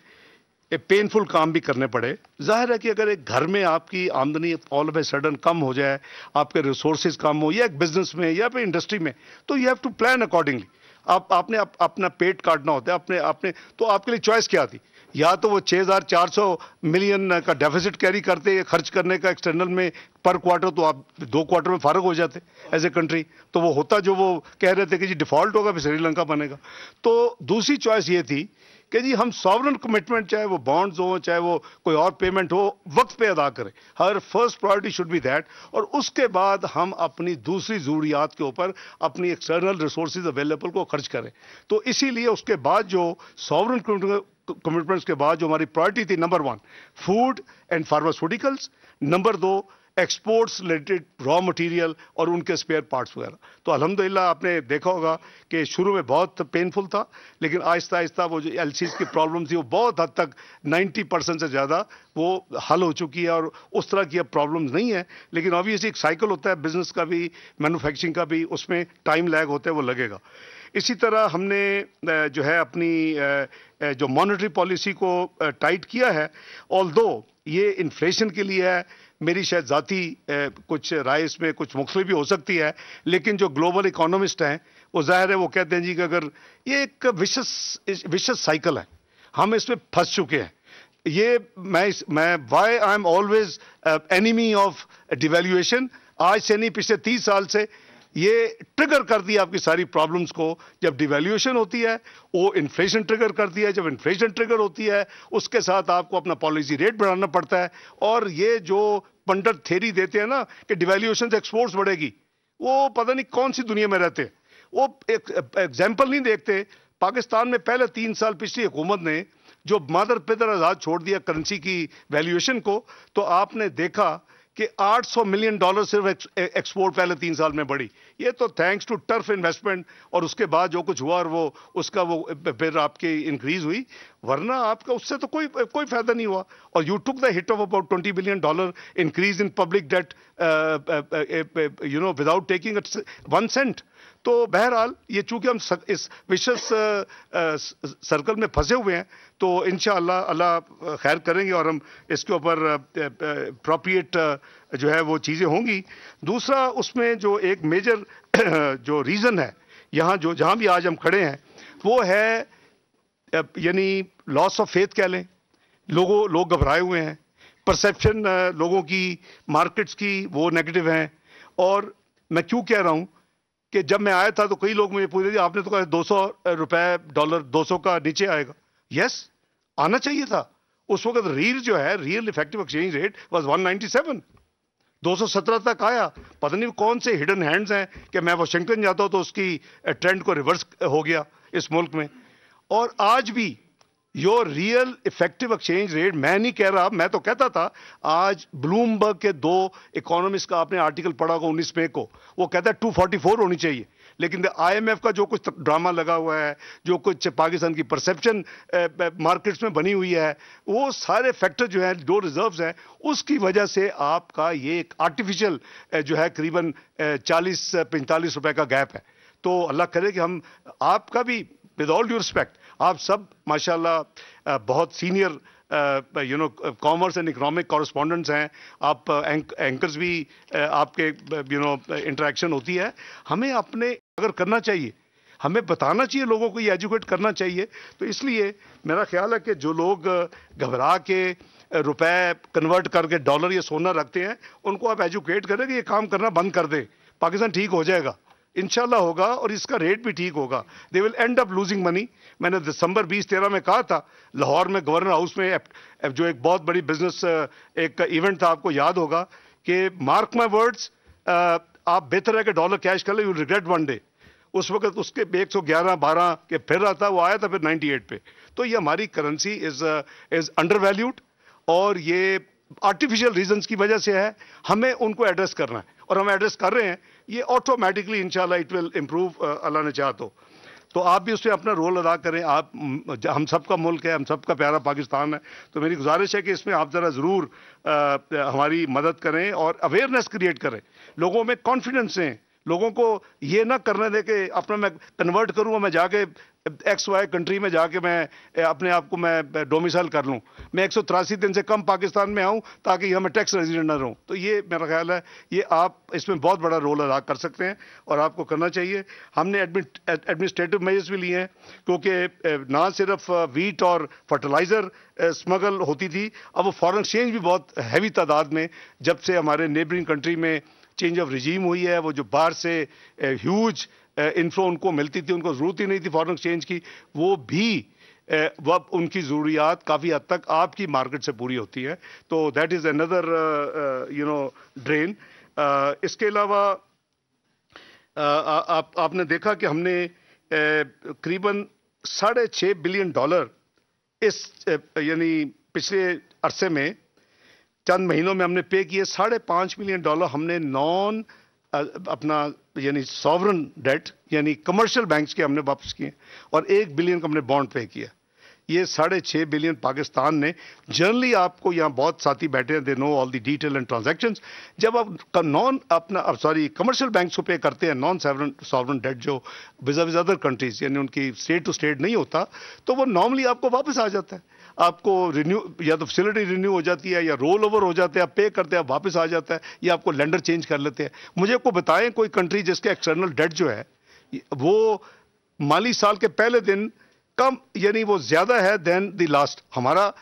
Speaker 1: एक पेनफुल काम भी करने पड़े जाहिर है कि अगर एक घर में आपकी आमदनी ऑल ऑफ ए सडन कम हो जाए आपके रिसोर्सेज कम हो या एक बिजनेस में या फिर इंडस्ट्री में तो you have to plan accordingly आप आपने आप, अपना पेट काटना होता है अपने अपने तो आपके लिए चॉइस क्या थी या तो वो 6,400 मिलियन का डेफिसिट कैरी करते खर्च करने का एक्सटर्नल में पर क्वार्टर तो आप दो क्वार्टर में फर्क हो जाते एज ए कंट्री तो वो होता जो वो कह रहे थे कि जी डिफ़ॉल्ट होगा फिर श्रीलंका बनेगा तो दूसरी चॉइस ये थी कि जी हम सॉवरन कमिटमेंट चाहे वो बॉन्ड्स हो चाहे वो कोई और पेमेंट हो वक्त पे अदा करें हर first priority should be that और उसके बाद हम अपनी दूसरी ज़रूरियात के ऊपर अपनी एक्सटर्नल रिसोर्स अवेलेबल को खर्च करें तो इसीलिए उसके बाद जो सॉवरन कमिटमेंट्स के बाद जो हमारी प्रायोरिटी थी number one food and pharmaceuticals number दो एक्सपोर्ट्स रिलेटेड रॉ मटेरियल और उनके स्पेयर पार्ट्स वगैरह तो अल्हम्दुलिल्लाह आपने देखा होगा कि शुरू में बहुत पेनफुल था लेकिन आहिस्ता आहिस्ता वो जो एल की प्रॉब्लम थी वो बहुत हद तक 90 परसेंट से ज़्यादा वो हल हो चुकी है और उस तरह की अब प्रॉब्लम नहीं है लेकिन ऑब्वियसली एक साइकिल होता है बिजनेस का भी मैनुफैक्चरिंग का भी उसमें टाइम लैग होता है वो लगेगा इसी तरह हमने जो है अपनी जो मॉनिटरी पॉलिसी को टाइट किया है ऑल ये इन्फ्लेशन के लिए है मेरी शायद ज़ाती कुछ राय इसमें कुछ मुख्तलि भी हो सकती है लेकिन जो ग्लोबल इकोनॉमिस्ट हैं वो जाहिर है वो कहते हैं जी कि अगर ये एक विशस विशेष साइकिल है हम इसमें फंस चुके हैं ये मैं मैं why I am always enemy of devaluation आज से नहीं पिछले तीस साल से ये ट्रिगर करती है आपकी सारी प्रॉब्लम्स को जब डिवेल्यूशन होती है वो इन्फ्लेशन ट्रिगर करती है जब इन्फ्लेशन ट्रिगर होती है उसके साथ आपको अपना पॉलिसी रेट बढ़ाना पड़ता है और ये जो पंडित थेरी देते हैं ना कि डिवेल्यूशन से एक्सपोर्ट्स बढ़ेगी वो पता नहीं कौन सी दुनिया में रहते हैं वो एक एग्जाम्पल नहीं देखते पाकिस्तान में पहले तीन साल पिछली हुकूमत ने जो मादर पिदर आज़ाद छोड़ दिया करेंसी की वैल्यूएशन को तो आपने देखा कि 800 मिलियन डॉलर सिर्फ एक्सपोर्ट पहले तीन साल में बढ़ी ये तो थैंक्स टू टर्फ इन्वेस्टमेंट और उसके बाद जो कुछ हुआ और वो उसका वो फिर आपकी इंक्रीज हुई वरना आपका उससे तो कोई कोई फायदा नहीं हुआ और you took the hit of about twenty billion dollar increase in public debt you know without taking one cent तो बहरहाल ये चूंकि हम इस विशेष सर्कल में फंसे हुए हैं तो इन अल्लाह खैर करेंगे और हम इसके ऊपर प्रॉप्रिएट जो है वो चीज़ें होंगी दूसरा उसमें जो एक मेजर जो रीज़न है यहाँ जो जहाँ भी आज हम खड़े हैं वो है यानी लॉस ऑफ फेथ कह लें लोगों लोग घबराए हुए हैं परसेप्शन लोगों की मार्केट्स की वो नेगेटिव हैं और मैं क्यों कह रहा हूँ कि जब मैं आया था तो कई लोग मुझे पूछ रहे थे आपने तो कहा दो सौ रुपये डॉलर दो सौ का नीचे आएगा यस आना चाहिए था उस वक्त रील जो है real effective exchange rate was one ninety seven 217 तक आया पता नहीं कौन से हिडन हैंड्स हैं कि मैं वाशिंगटन जाता हूँ तो उसकी ट्रेंड को रिवर्स हो गया इस मुल्क में और आज भी your real effective exchange rate मैं नहीं कह रहा मैं तो कहता था आज ब्लूमबर्ग के दो इकोनॉमिस्ट का आपने आर्टिकल पढ़ा होगा उन्नीस मई को वो कहता है 244 होनी चाहिए लेकिन आईएमएफ का जो कुछ ड्रामा लगा हुआ है जो कुछ पाकिस्तान की परसेप्शन मार्केट्स में बनी हुई है वो सारे फैक्टर जो हैं जो रिजर्व्स हैं उसकी वजह से आपका ये एक आर्टिफिशियल जो है करीबन चालीस पैंतालीस रुपए का गैप है तो अल्लाह करे कि हम आपका भी विद ऑल ड्यू रिस्पेक्ट आप सब माशाल्लाह बहुत senior you know commerce and economic correspondents हैं आप एंकर्स भी आपके यू नो इंटरेक्शन होती है हमें अपने अगर करना चाहिए हमें बताना चाहिए लोगों को ये एजुकेट करना चाहिए तो इसलिए मेरा ख्याल है कि जो लोग घबरा के रुपए कन्वर्ट करके डॉलर या सोना रखते हैं उनको आप एजुकेट करें कि ये काम करना बंद कर दें पाकिस्तान ठीक हो जाएगा इनशाला होगा और इसका रेट भी ठीक होगा they will end up losing money मैंने दिसंबर 2013 में कहा था लाहौर में गवर्नर हाउस में जो एक बहुत बड़ी बिजनेस एक इवेंट था आपको याद होगा कि मार्क माई वर्ड्स आप बेहतर है कि डॉलर कैश कर ले यू रिग्रेट वन डे उस वक्त उसके एक सौ ग्यारह बारह के फिर रहा था वो आया था फिर नाइन्टी एट पे तो ये हमारी currency is is under valued और ये आर्टिफिशियल रीजंस की वजह से है हमें उनको एड्रेस करना है और हम एड्रेस कर रहे हैं ये ऑटोमेटिकली इंशाल्लाह इट विल इम्प्रूव अल्लाह ने चाह तो तो आप भी उसमें अपना रोल अदा करें आप हम सबका मुल्क है हम सबका प्यारा पाकिस्तान है तो मेरी गुजारिश है कि इसमें आप ज़रा ज़रूर हमारी मदद करें और अवेयरनेस क्रिएट करें लोगों में कॉन्फिडेंस दें लोगों को ये ना करने दें कि अपना मैं कन्वर्ट करूँगा मैं जाके एक्स वाई कंट्री में जाके मैं अपने आप को मैं डोमिसाइल कर लूँ मैं एक दिन से कम पाकिस्तान में आऊँ ताकि यहाँ मैं टैक्स रेजिडेंट ना रहूँ तो ये मेरा ख्याल है ये आप इसमें बहुत बड़ा रोल अदा कर सकते हैं और आपको करना चाहिए हमने एडमिनिस्ट्रेटिव मेजर्स भी लिए हैं क्योंकि ना सिर्फ वीट और फर्टिलाइज़र स्मगल होती थी अब वो फॉरन एक्सचेंज भी बहुत हैवी तादाद में जब से हमारे नेबरिंग कंट्री में चेंज ऑफ रिजीम हुई है वो जो बाहर से ह्यूज इनफ्लो उनको मिलती थी उनको ज़रूरत ही नहीं थी फॉरन एक्सचेंज की वो भी वह उनकी ज़रूरियात काफ़ी हद तक आपकी मार्केट से पूरी होती है तो that is another you know drain इसके अलावा आप आपने देखा कि हमने करीबन साढ़े छः बिलियन डॉलर इस यानी पिछले अरसे में चंद महीनों में हमने पे किए साढ़े पाँच मिलियन डॉलर हमने नॉन अपना यानी सॉवरन डेट यानी कमर्शियल बैंक्स के हमने वापस किए और एक बिलियन का हमने बॉन्ड पे किया ये साढ़े छः बिलियन पाकिस्तान ने जनरली आपको यहाँ बहुत साथी बैठे हैं they know all the detail and transactions जब आप नॉन अपना सॉरी कमर्शियल बैंक को पे करते हैं नॉन सेवरन सॉवरन डेट जो विजा विज अदर कंट्रीज यानी उनकी स्टेट टू स्टेट नहीं होता तो वो नॉर्मली आपको वापस आ जाता है आपको रिन्यू या तो फैसिलिटी रिन्यू हो जाती है या रोल ओवर हो जाते हैं आप पे करते हैं वापस आ जाता है या आपको लैंडर चेंज कर लेते हैं मुझे आपको बताएं कोई कंट्री जिसके एक्सटर्नल डेट जो है वो माली साल के पहले दिन कम यानी वो ज़्यादा है देन द लास्ट हमारा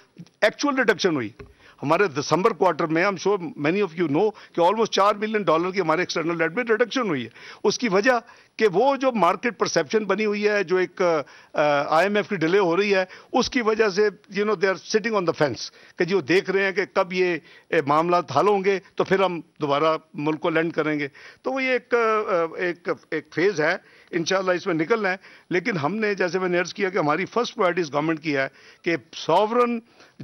Speaker 1: एक्चुअल रिडक्शन हुई हमारे दिसंबर क्वार्टर में I am sure many of you know कि ऑलमोस्ट चार बिलियन डॉलर की हमारे एक्सटर्नल डेट में रिडक्शन हुई है उसकी वजह कि वो जो मार्केट परसेप्शन बनी हुई है जो एक आईएमएफ की डिले हो रही है उसकी वजह से you know they are sitting on the fence कि जी वो देख रहे हैं कि कब ये मामला हल होंगे तो फिर हम दोबारा मुल्क को लैंड करेंगे तो वो ये एक एक एक फेज़ है इन इसमें निकलना है लेकिन हमने जैसे मैंने अर्ज़ किया कि हमारी फर्स्ट प्रायोरिटी गवर्नमेंट की है कि सॉवरन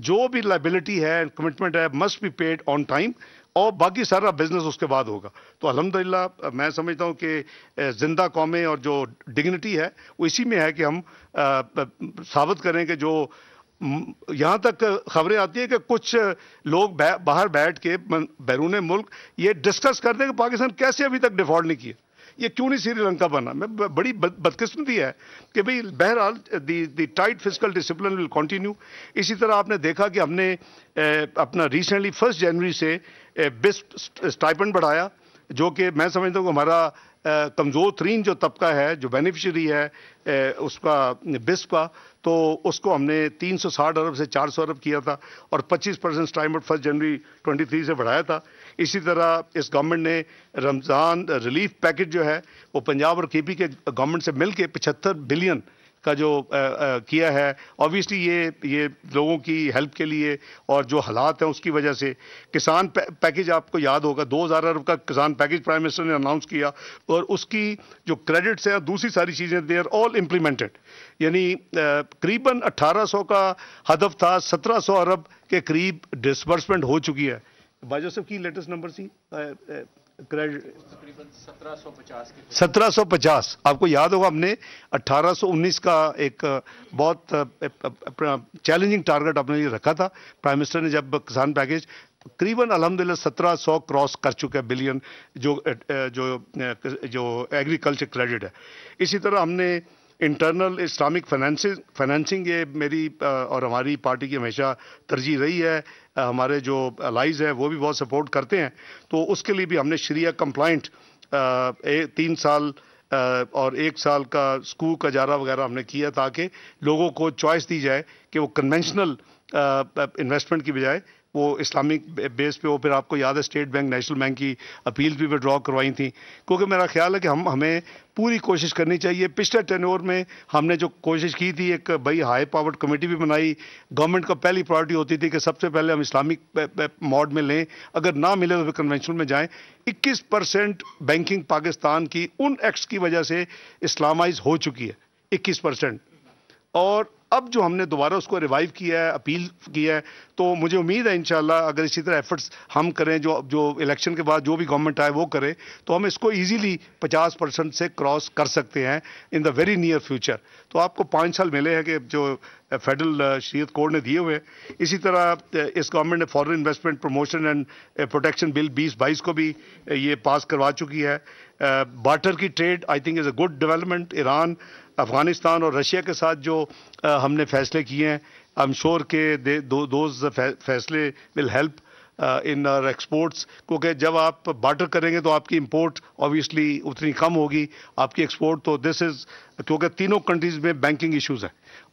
Speaker 1: जो भी लाइबिलिटी है कमिटमेंट है must be paid on time और बाकी सारा बिजनेस उसके बाद होगा तो अलहमदिल्ला मैं समझता हूँ कि जिंदा कौमें और जो डिग्निटी है वो इसी में है कि हम साबित करें कि जो यहाँ तक खबरें आती है कि कुछ लोग बाहर बैठ के बैरून मुल्क ये डिस्कस करते हैं कि पाकिस्तान कैसे अभी तक डिफॉल्ट नहीं किया ये क्यों नहीं श्रीलंका बना मैं बड़ी बदकिस्मती है कि भाई बहरहाल the tight physical discipline will continue इसी तरह आपने देखा कि हमने अपना रिसेंटली फर्स्ट जनवरी से बिस्ट स्टाइपेंड बढ़ाया जो कि मैं समझता हूँ कि हमारा कमज़ोर तरीन जो तबका है जो बेनिफिशरी है ए, उसका बिस्प का तो उसको हमने 360 अरब से 400 अरब किया था और 25 परसेंट टाइम फर्स्ट जनवरी 23 से बढ़ाया था इसी तरह इस गवर्नमेंट ने रमज़ान रिलीफ पैकेज जो है वो पंजाब और के के गवर्नमेंट से मिल के बिलियन का जो आ, आ, किया है ऑब्वियसली ये ये लोगों की हेल्प के लिए और जो हालात हैं उसकी वजह से किसान पै, पैकेज आपको याद होगा दो हज़ार अरब का किसान पैकेज प्राइम मिनिस्टर ने अनाउंस किया और उसकी जो क्रेडिट्स हैं दूसरी सारी चीज़ें दे आर ऑल इम्प्लीमेंटेड यानी करीबन 1800 का हदफ था 1700 अरब के करीब डिसबर्समेंट हो चुकी है बाजवा साहब की लेटेस्ट नंबर सी सत्रह सौ पचास सत्रह आपको याद होगा हमने 1819 का एक बहुत चैलेंजिंग टारगेट अपने लिए रखा था प्राइम मिनिस्टर ने जब किसान पैकेज करीबन अलहमदिल्ला सत्रह सौ क्रॉस कर चुके हैं बिलियन जो जो जो एग्रीकल्चर क्रेडिट है इसी तरह हमने इंटरनल इस्लामिक फाइनेंसिंग फाइनेंसिंग ये मेरी और हमारी पार्टी की हमेशा तरजीह रही है हमारे जो अलाइज हैं वो भी बहुत सपोर्ट करते हैं तो उसके लिए भी हमने शरिया कंप्लाइंट तीन साल और एक साल का स्कूल का जारा वगैरह हमने किया ताकि लोगों को चॉइस दी जाए कि वो कन्वेंशनल इन्वेस्टमेंट की बजाय वो इस्लामिक बेस पे वो फिर आपको याद है स्टेट बैंक नेशनल बैंक की अपील भी विड्रॉ करवाई थी क्योंकि मेरा ख्याल है कि हम हमें पूरी कोशिश करनी चाहिए पिछले टेन में हमने जो कोशिश की थी एक भाई हाई पावर्ड कमेटी भी बनाई गवर्नमेंट का पहली प्रायोरिटी होती थी कि सबसे पहले हम इस्लामिक मॉड में लें अगर ना मिले तो फिर कन्वेंशन में जाएँ इक्कीस परसेंट बैंकिंग पाकिस्तान की उन एक्ट्स की वजह से इस्लामाइज हो चुकी है इक्कीस परसेंट और अब जो हमने दोबारा उसको रिवाइव किया है अपील की है तो मुझे उम्मीद है इन अगर इसी तरह एफर्ट्स हम करें जो जो इलेक्शन के बाद जो भी गवर्नमेंट आए वो करे तो हम इसको इजीली पचास परसेंट से क्रॉस कर सकते हैं in the very near future तो आपको पाँच साल मिले हैं कि जो फेडरल शरीत कोर्ट ने दिए हुए हैं इसी तरह इस गवर्नमेंट ने foreign investment promotion and protection bill बाईस को भी ये पास करवा चुकी है बाटर की trade I think is a good development Iran Afghanistan और रशिया के साथ जो हमने फैसले किए हैं आई एम श्योर के दो फैसले will help in our exports क्योंकि जब आप बार्टर करेंगे तो आपकी इंपोर्ट ऑब्वियसली उतनी कम होगी आपकी एक्सपोर्ट तो दिस इज़ क्योंकि तीनों कंट्रीज़ में बैंकिंग इश्यूज हैं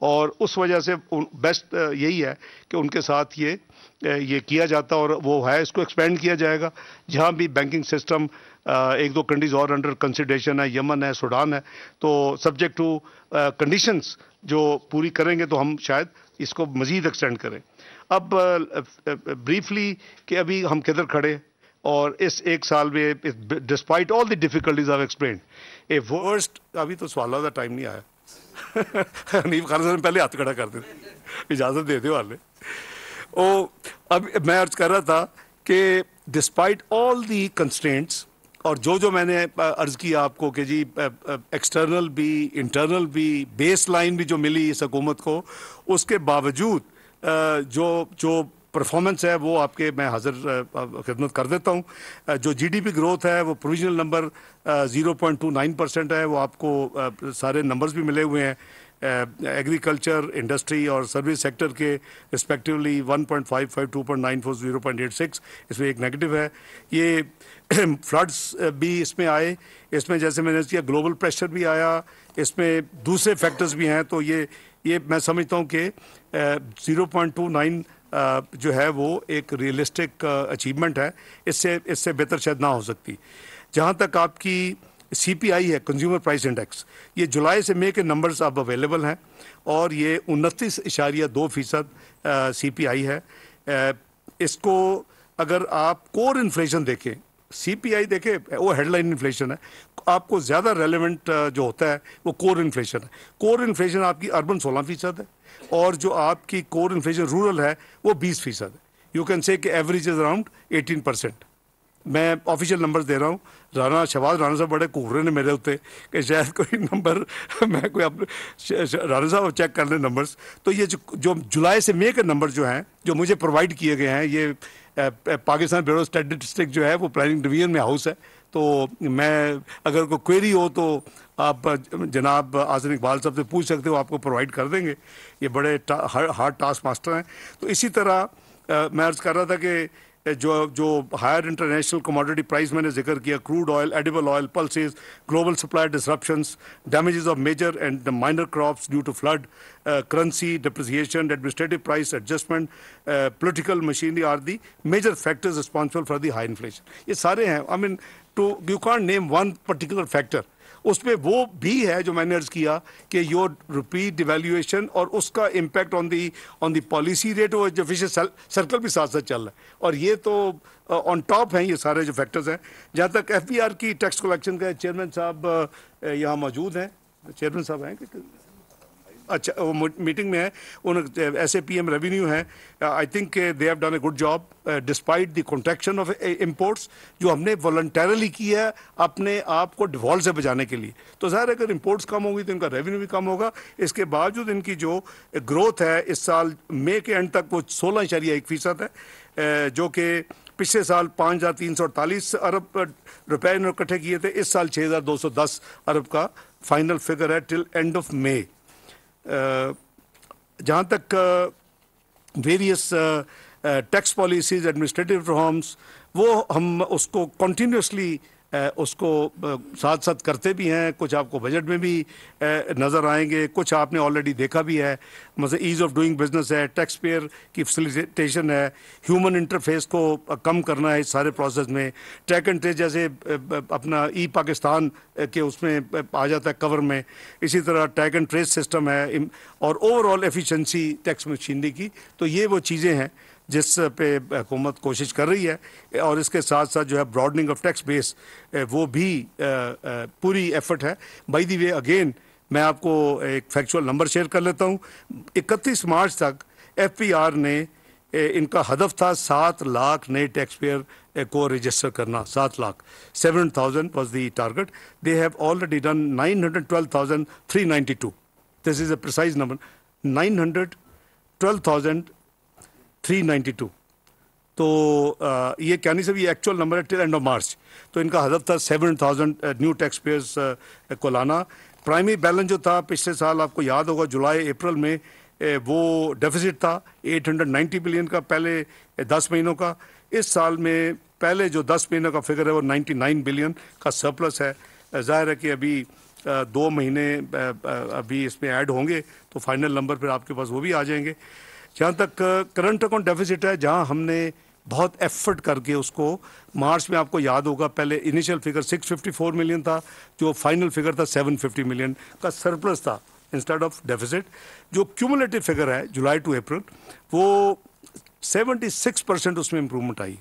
Speaker 1: और उस वजह से बेस्ट uh, यही है कि उनके साथ ये uh, ये किया जाता और वो है इसको एक्सपेंड किया जाएगा जहाँ भी बैंकिंग सिस्टम uh, एक दो कंट्रीज़ और अंडर कंसिडेशन है यमन है सूडान है तो सब्जेक्ट टू कंडीशंस जो पूरी करेंगे तो हम शायद इसको मज़ीद एक्सटेंड करें अब ब्रीफली कि अभी हम किधर खड़े और इस एक साल में despite all the difficulties I explain a worst अभी तो सवालों का टाइम नहीं आया हनीफ खान साहब पहले हाथ खड़ा कर दे इजाज़त दे दो वाले ओ अब मैं अर्ज कर रहा था कि डिस्पाइट ऑल दी कंस्टेंट्स और जो जो मैंने अर्ज़ किया आपको कि जी एक्सटर्नल भी इंटरनल भी बेस लाइन भी जो मिली इस हकूमत को उसके बावजूद जो जो परफॉर्मेंस है वो आपके मैं हाजिर खिदमत कर देता हूँ जो जीडीपी ग्रोथ है वो प्रोविजनल नंबर 0.29 परसेंट है वो आपको सारे नंबर्स भी मिले हुए हैं एग्रीकल्चर इंडस्ट्री और सर्विस सेक्टर के रिस्पेक्टिवली 1.55, 2.94, 0.86 इसमें एक नेगेटिव है ये फ्लड्स भी इसमें आए इसमें जैसे मैंने किया ग्लोबल प्रेशर भी आया इसमें दूसरे फैक्टर्स भी हैं तो ये ये मैं समझता हूँ कि नाइन जो है वो एक रियलिस्टिक अचीवमेंट है इससे इससे बेहतर शायद ना हो सकती जहाँ तक आपकी सी पी आई है कंज्यूमर प्राइस इंडेक्स ये जुलाई से मई के नंबर्स अब अवेलेबल हैं और ये उनतीस इशारिया दो फीसद सी पी आई है आ, इसको अगर आप कोर इन्फ्लेशन देखें सी पी आई देखें वो हेडलाइन इन्फ्लेशन है आपको ज़्यादा रेलिवेंट जो होता है वो कोर इन्फ्लेशन है कोर इन्फ्लेशन आपकी अर्बन सोलह फीसद है और जो आपकी कोर इन्फ्लेशन रूरल है वो 20 फीसद you can say average is around 18 percent मैं ऑफिशियल नंबर दे रहा हूँ राना शहबाज राना साहब बड़े घूर रहे ने मेरे उत्ते कि शायद कोई नंबर मैं कोई अपने राना साहब चेक कर लें नंबर्स तो ये जो जो जुलाई से मई के नंबर जो हैं जो मुझे प्रोवाइड किए गए हैं ये पाकिस्तान ब्यूरो डिस्ट्रिक्ट जो है वो प्लानिंग डिवीजन में हाउस है तो मैं अगर कोई क्वेरी हो तो आप जनाब आजम इकबाल साहब से पूछ सकते हो आपको प्रोवाइड कर देंगे ये बड़े टा, हार्ड टास्क मास्टर हैं तो इसी तरह आ, मैं अर्ज़ कर रहा था कि जो जो हायर इंटरनेशनल कमोडिटी प्राइस मैंने जिक्र किया crude oil edible oil pulses global supply disruptions damages of major and minor crops due to flood currency depreciation administrative price adjustment political machinery are the major factors responsible for the high inflation ये सारे हैं I mean to you can't name one particular factor उसमें वो भी है जो मैंने अर्ज किया कि योर रुपी डिवेल्यूएशन और उसका impact on the on the policy rate और जो फिशर सर्कल भी साथ साथ चल रहा है और ये तो ऑन uh, टॉप हैं ये सारे जो फैक्टर्स हैं जहाँ तक एफ की टैक्स कलेक्शन का चेयरमैन साहब uh, यहाँ मौजूद हैं चेयरमैन साहब हैं कि अच्छा वो मीटिंग में है उन S A P M revenue है I think they have done a good job despite the contraction of imports जो हमने वॉल्टरली किया है अपने आप को डिफॉल्ट से बचाने के लिए तो ज़ाहिर है अगर इम्पोर्ट्स कम होगी तो इनका रेवेन्यू भी कम होगा इसके बावजूद इनकी जो ग्रोथ है इस साल मे के एंड तक वो सोलह इशारिया एक फ़ीसद है uh, जो कि पिछले साल पाँच हज़ार तीन सौ अड़तालीस अरब uh, रुपये इन्होंने इकट्ठे किए थे इस साल छः हज़ार दो सौ दस अरब का फाइनल फिगर है till end of May Uh, जहाँ तक various tax policies administrative reforms वो हम उसको कॉन्टीन्यूसली उसको साथ साथ करते भी हैं कुछ आपको बजट में भी नज़र आएंगे कुछ आपने ऑलरेडी देखा भी है मतलब ईज़ ऑफ डूइंग बिजनेस है टैक्स पेयर की फैसिलिटेशन है ह्यूमन इंटरफेस को कम करना है इस सारे प्रोसेस में ट्रैक एंड ट्रेस जैसे अपना ई पाकिस्तान के उसमें आ जाता है कवर में इसी तरह ट्रैक एंड ट्रेस सिस्टम है और ओवरऑल एफिशेंसी टैक्स मशीनरी की तो ये वो चीज़ें हैं जिस पे हुकूमत कोशिश कर रही है और इसके साथ साथ जो है ब्रॉडनिंग ऑफ टैक्स बेस वो भी पूरी एफर्ट है बाई दी वे अगेन मैं आपको एक फैक्चुअल नंबर शेयर कर लेता हूँ इकतीस मार्च तक एफ पी आर ने इनका हदफ था सात लाख नए टैक्स पेयर को रजिस्टर करना सात lakh seven thousand was the target they have already done nine hundred twelve thousand three ninety two this is a precise number nine hundred twelve thousand 392 तो ये क्या नहीं सब ये एक्चुअल नंबर है टिल एंड ऑफ मार्च तो इनका हदफ था seven thousand new tax payers को लाना प्राइमरी बैलेंस जो था पिछले साल आपको याद होगा जुलाई अप्रैल में वो डेफिसिट था 890 बिलियन का पहले 10 महीनों का इस साल में पहले जो 10 महीनों का फिगर है वो 99 बिलियन का सरप्लस है जाहिर है कि अभी दो महीने अभी इसमें ऐड होंगे तो फाइनल नंबर फिर आपके पास वो भी आ जाएंगे जहाँ तक करंट अकाउंट डेफिसिट है जहाँ हमने बहुत एफर्ट करके उसको मार्च में आपको याद होगा पहले इनिशियल फिगर 654 मिलियन था जो फाइनल फिगर था 750 मिलियन का सरप्लस था इंस्टेड ऑफ डेफिसिट जो क्यूमुलेटिव फिगर है जुलाई टू अप्रैल वो 76 परसेंट उसमें इम्प्रूवमेंट आई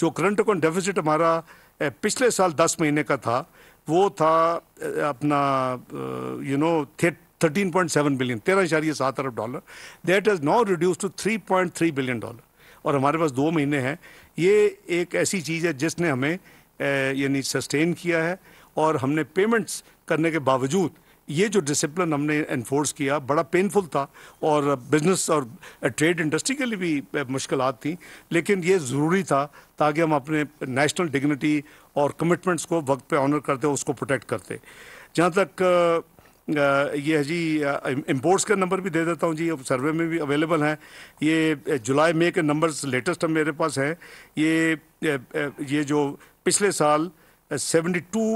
Speaker 1: जो करंट अकाउंट डेफिसिट हमारा पिछले साल 10 महीने का था वो था अपना यू नो 13.7 बिलियन तेरह इशारिये सात अरब dollar that is now reduce to 3.3 billion dollar और हमारे पास दो महीने हैं ये एक ऐसी चीज़ है जिसने हमें यानी सस्टेन किया है और हमने पेमेंट्स करने के बावजूद ये जो डिसिप्लिन हमने इन्फोर्स किया बड़ा पेनफुल था और बिजनेस और ट्रेड इंडस्ट्री के लिए भी मुश्किल थी लेकिन ये ज़रूरी था ताकि हम अपने नेशनल डिग्निटी और कमिटमेंट्स को वक्त पे ऑनर करते उसको प्रोटेक्ट करते जहाँ तक ये है जी इम्पोर्ट्स का नंबर भी दे देता हूँ जी अब सर्वे में भी अवेलेबल हैं ये जुलाई मई के नंबर्स लेटेस्ट मेरे पास हैं ये ये जो पिछले साल seventy two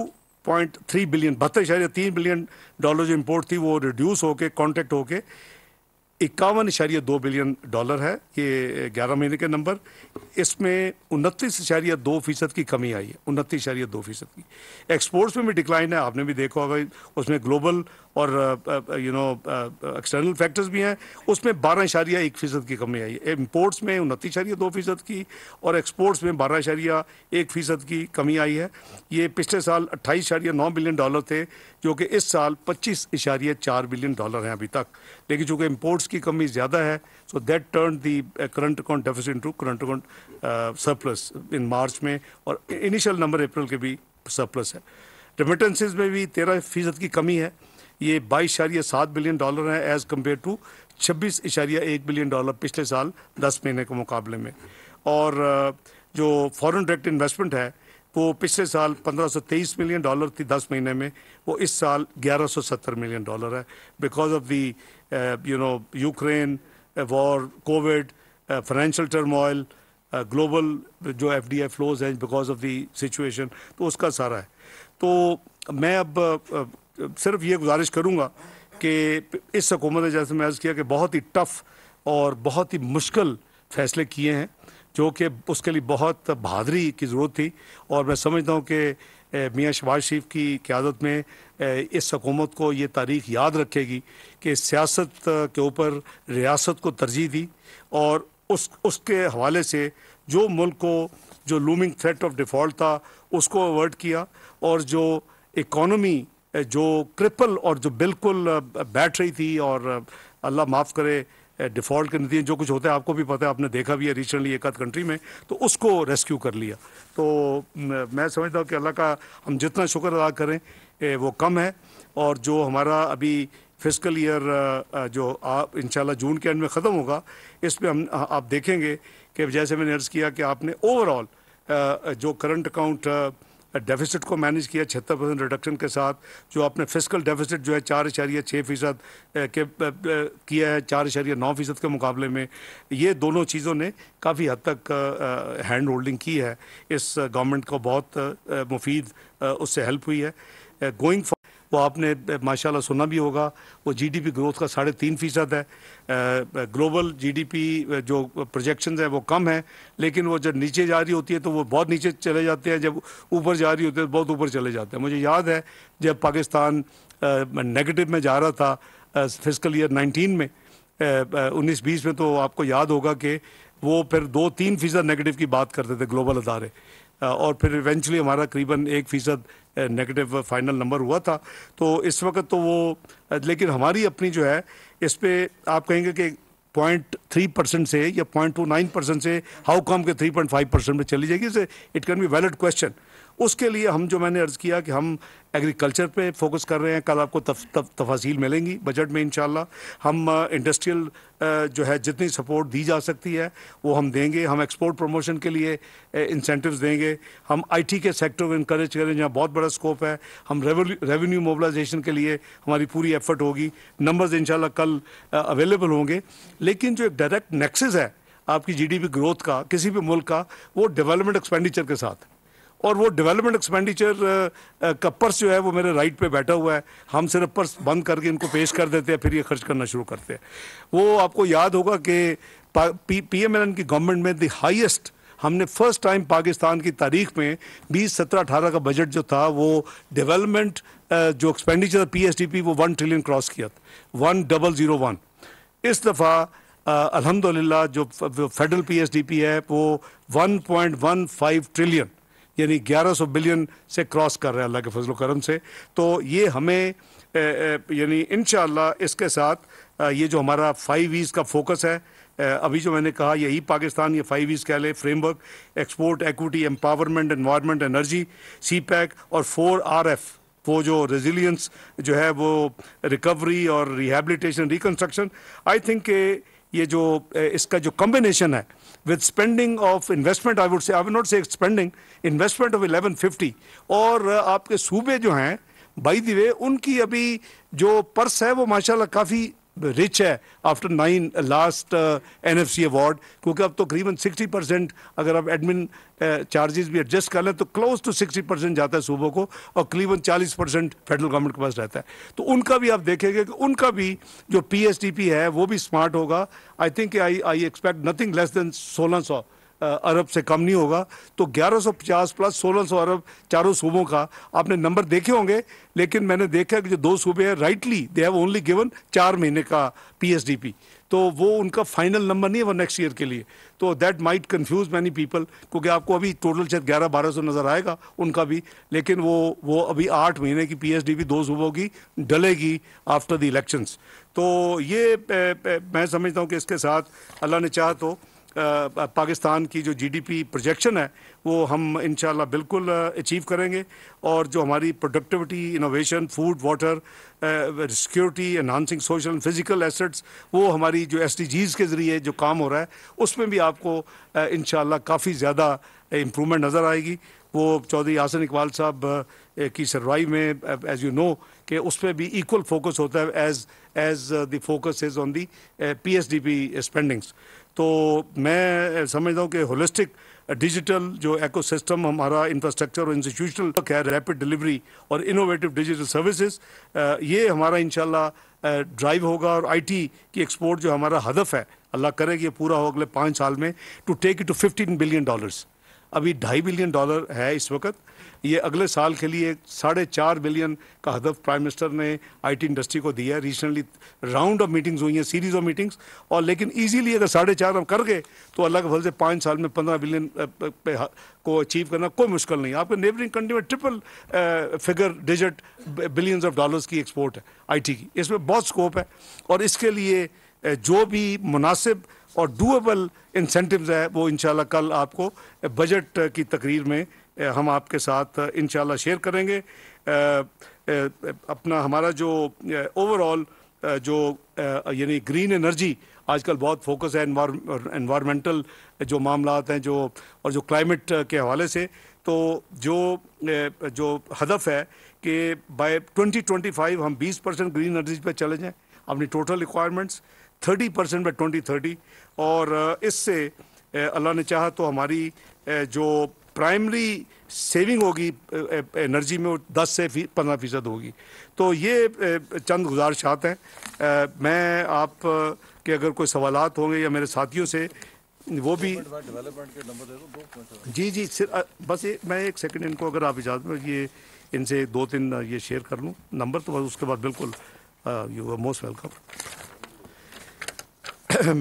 Speaker 1: point three billion बहत्तर शायद तीन बिलियन डॉलर जो इम्पोर्ट थी वो रिड्यूस होके कॉन्टेक्ट होके इक्यावन इशारिया दो बिलियन डॉलर है ये ग्यारह महीने के नंबर इसमें उनतीस इशारिया दो फीसद की कमी आई है उनतीस इशारिया दो फीसद की एक्सपोर्ट्स में भी डिक्लाइन है आपने भी देखा होगा उसमें ग्लोबल और यू नो एक्सटर्नल फैक्टर्स भी हैं उसमें बारह इशारिया एक फीसद की कमी आई है इम्पोर्ट्स में उनतीस इशारिया दो फीसद की और एक्सपोर्ट्स में बारह इशारिया एक फीसद की कमी आई है ये पिछले साल अट्ठाईस इशारिया नौ बिलियन डॉलर थे जो कि इस साल पच्चीस इशारिया चार बिलियन डॉलर हैं अभी तक लेकिन चूँकि इम्पोर्ट्स की कमी ज़्यादा है so that turn the current account deficit into current account surplus in March में और इनिशियल नंबर अप्रैल के भी सरप्लस है रेमिटेंसेज में भी तेरह फीसद की कमी है ये बाईस इशारिया सात बिलियन डॉलर है एज़ कम्पेयर टू छब्बीस इशारिया एक बिलियन डॉलर पिछले साल दस महीने के मुकाबले में और uh, जो फॉरेन डायरेक्ट इन्वेस्टमेंट है वो पिछले साल 1523 मिलियन डॉलर थी 10 महीने में वो इस साल 1170 मिलियन डॉलर है because of the Uh, you know, Ukraine, uh, war, COVID, financial turmoil global जो एफ डी आई फ्लोज हैं बिकॉज ऑफ दी सिचुएशन तो उसका सारा है तो मैं अब uh, सिर्फ ये गुजारिश करूँगा कि इस हकूमत ने जैसे मैं किया कि बहुत ही टफ़ और बहुत ही मुश्किल फैसले किए हैं जो कि उसके लिए बहुत बहादरी की ज़रूरत थी और मैं समझता हूँ कि मियाँ शबाज शरीफ की क्यादत में इस हकूमत को ये तारीख याद रखेगी कि सियासत के ऊपर रियासत को तरजीह दी और उस उसके हवाले से जो मुल्क को जो लूमिंग थ्रेट ऑफ डिफ़ॉल्ट था उसको अवर्ट किया और जो इकॉनमी जो क्रिपल और जो बिल्कुल बैठ रही थी और अल्लाह माफ़ करे डिफॉल्ट कर देती जो कुछ होता है आपको भी पता है आपने देखा भी है रिसेंटली एक आध कंट्री में तो उसको रेस्क्यू कर लिया तो मैं समझता हूँ कि अल्लाह का हम जितना शुक्र अदा करें वो कम है और जो हमारा अभी फिजिकल ईयर जो आप इन जून के एंड में ख़त्म होगा इस पर हम आप देखेंगे कि जैसे मैंने अर्ज़ किया कि आपने ओवरऑल जो करंट अकाउंट डेफिसिट को मैनेज किया छिहत्तर परसेंट रिडक्शन के साथ जो आपने फिजिकल डेफिसिट जो है चार इशारिया छः फीसद के किया है चार इशारिया नौ फीसद के मुकाबले में ये दोनों चीज़ों ने काफ़ी हद तक हैंड होल्डिंग की है इस गवर्नमेंट को बहुत मुफीद उससे हेल्प हुई है गोइंग वो आपने माशाल्लाह सुना भी होगा वो जीडीपी ग्रोथ का साढ़े तीन फीसद है ग्लोबल जीडीपी जो प्रोजेक्शन है वो कम है लेकिन वो जब नीचे जा रही होती है तो वो बहुत नीचे चले जाते हैं जब ऊपर जा रही होती है तो बहुत ऊपर चले जाते हैं मुझे याद है जब पाकिस्तान नेगेटिव में जा रहा था फिजिकल ईयर नाइनटीन में उन्नीस बीस में तो आपको याद होगा कि वो फिर दो तीन फीसद नेगेटिव की बात करते थे ग्लोबल अदारे और फिर इवेंचुअली हमारा करीबन एक फ़ीसद नेगेटिव फाइनल नंबर हुआ था तो इस वक्त तो वो लेकिन हमारी अपनी जो है इस पर आप कहेंगे कि पॉइंट थ्री परसेंट से या पॉइंट टू नाइन परसेंट से हाउ कम के थ्री पॉइंट फाइव परसेंट में चली जाएगी it can be valid question उसके लिए हम जो मैंने अर्ज़ किया कि हम एग्रीकल्चर पे फोकस कर रहे हैं कल आपको तफ, तफ, तफासिल मिलेंगी बजट में इन हम इंडस्ट्रियल uh, uh, जो है जितनी सपोर्ट दी जा सकती है वो हम देंगे हम एक्सपोर्ट प्रमोशन के लिए इंसेंटिव uh, देंगे हम आईटी के सेक्टर को इंकरेज करें जहाँ बहुत बड़ा स्कोप है हम रेवेन्यू मोबलाइजेशन के लिए हमारी पूरी एफर्ट होगी नंबर्स इन कल अवेलेबल होंगे लेकिन जो एक डायरेक्ट नेक्सेस है आपकी जीडीपी ग्रोथ का किसी भी मुल्क का वो डेवलपमेंट एक्सपेंडिचर के साथ और वो डेवलपमेंट एक्सपेंडिचर का पर्स जो है वो मेरे राइट पे बैठा हुआ है हम सिर्फ पर्स बंद करके इनको पेश कर देते हैं फिर ये खर्च करना शुरू करते हैं वो आपको याद होगा कि पी एम एल एन की गवर्नमेंट में दी हाइस्ट हमने फर्स्ट टाइम पाकिस्तान की तारीख में बीस सत्रह अठारह का बजट जो था वो डेवलपमेंट uh, जो एक्सपेंडिचर पी डी पी वो वन ट्रिलियन क्रॉस किया था वन डबल ज़ीरो वन इस दफ़ा uh, अल्हम्दुलिल्लाह जो फेडरल पी डी पी है वो one one point five trillion यानी 1100 बिलियन से क्रॉस कर रहे हैं अल्लाह के फजल करम से तो ये हमें यानी इन इसके साथ ये जो हमारा फाइव ईज का फोकस है अभी जो मैंने कहा यही पाकिस्तान ये फाइव ईज कह लें framework export equity empowerment environment energy CPEC और फोर आर एफ वो जो रेजिलियंस जो है वो रिकवरी और रिहेबिलिटेशन रिकन्स्ट्रक्शन आई थिंक ये जो इसका जो कम्बिनेशन है with spending of investment, I would say, I will not say spending, investment of 1150 और आपके सूबे जो हैं by the way, उनकी अभी जो पर्स है वो माशाल्लाह काफ़ी रिच है after nine last N F C award क्योंकि अब तो सिक्सटी परसेंट अगर आप एडमिन चार्जेस uh, भी एडजस्ट कर लें तो क्लोज टू सिक्सटी परसेंट जाता है सूबों को और करीबन चालीस परसेंट फेडरल गवर्नमेंट के पास रहता है तो उनका भी आप देखेंगे कि उनका भी जो पी एस टी पी है वो भी स्मार्ट होगा I think I I expect nothing less than सोलह सौ अरब से कम नहीं होगा तो 1150 प्लस 1600 अरब चारों सूबों का आपने नंबर देखे होंगे लेकिन मैंने देखा कि जो दो सूबे हैं rightly they have only given चार महीने का पीएसडीपी तो वो उनका फाइनल नंबर नहीं है वो नेक्स्ट ईयर के लिए तो that might confuse many people क्योंकि आपको अभी टोटल शायद ग्यारह बारह सौ नज़र आएगा उनका भी लेकिन वो वो अभी आठ महीने की डी भी दो सूबों की डलेगी आफ्टर द इलेक्शंस तो ये पे, पे, मैं समझता हूँ कि इसके साथ अल्लाह ने चाह तो पाकिस्तान की जो जीडीपी प्रोजेक्शन है वो हम इन बिल्कुल अचीव करेंगे और जो हमारी productivity innovation food water security enhancing social and physical assets वो हमारी जो एस के ज़रिए जो काम हो रहा है उसमें भी आपको इन काफ़ी ज़्यादा इम्प्रूवमेंट नज़र आएगी वो चौधरी आसन इकबाल साहब की सरवाई में एज यू नो कि उस पर भी इक्वल फोकस होता है as as the focus is on the P S D P spendings तो मैं समझता हूँ कि होलिस्टिक डिजिटल जो एकोसिस्टम हमारा इंफ्रास्ट्रक्चर और इंस्टीट्यूशनल है रैपिड डिलीवरी और इनोवेटिव डिजिटल सर्विसेज ये हमारा इन ड्राइव होगा और आईटी की एक्सपोर्ट जो हमारा हदफ है अल्लाह करे कि ये पूरा हो अगले पाँच साल में to take it to fifteen billion dollars अभी ढाई बिलियन डॉलर है इस वक्त ये अगले साल के लिए साढ़े चार बिलियन का हदफ प्राइम मिनिस्टर ने आईटी इंडस्ट्री को दिया है रिसेंटली राउंड ऑफ मीटिंग्स हुई हैं सीरीज ऑफ मीटिंग्स और लेकिन ईजीली अगर साढ़े चार हम कर गए तो अल्लाह के फल से पाँच साल में पंद्रह बिलियन को अचीव करना कोई मुश्किल नहीं आपके नेबरिंग कंट्री में triple figure digit billions of dollars की एक्सपोर्ट है आई की इसमें बहुत स्कोप है और इसके लिए जो भी मुनासिब और डूएबल इंसेंटिव है वो इनशाला कल आपको बजट की तकरीर में हम आपके साथ इन शेयर करेंगे अपना हमारा जो ओवरऑल जो यानी ग्रीन एनर्जी आजकल बहुत फोकस है एनवायरमेंटल जो मामला हैं जो और जो क्लाइमेट के हवाले से तो जो जो हदफ है कि बाय 2025 हम 20 परसेंट ग्रीन एनर्जी पे चले जाएं अपनी total requirements 30 percent by twenty और इससे अल्लाह ने चाहा तो हमारी जो प्राइमरी सेविंग होगी एनर्जी में दस 10 से पंद्रह फीसद होगी तो ये चंद गुजारशात हैं मैं आप के अगर कोई सवालत होंगे या मेरे साथियों से वो भी जी जी सिर्फ बस ये मैं एक सेकंड इनको अगर आप इजाज़त में ये इनसे दो तीन ये शेयर कर लूँ नंबर तो बस उसके बाद बिल्कुल यू आर मोस्ट वेलकम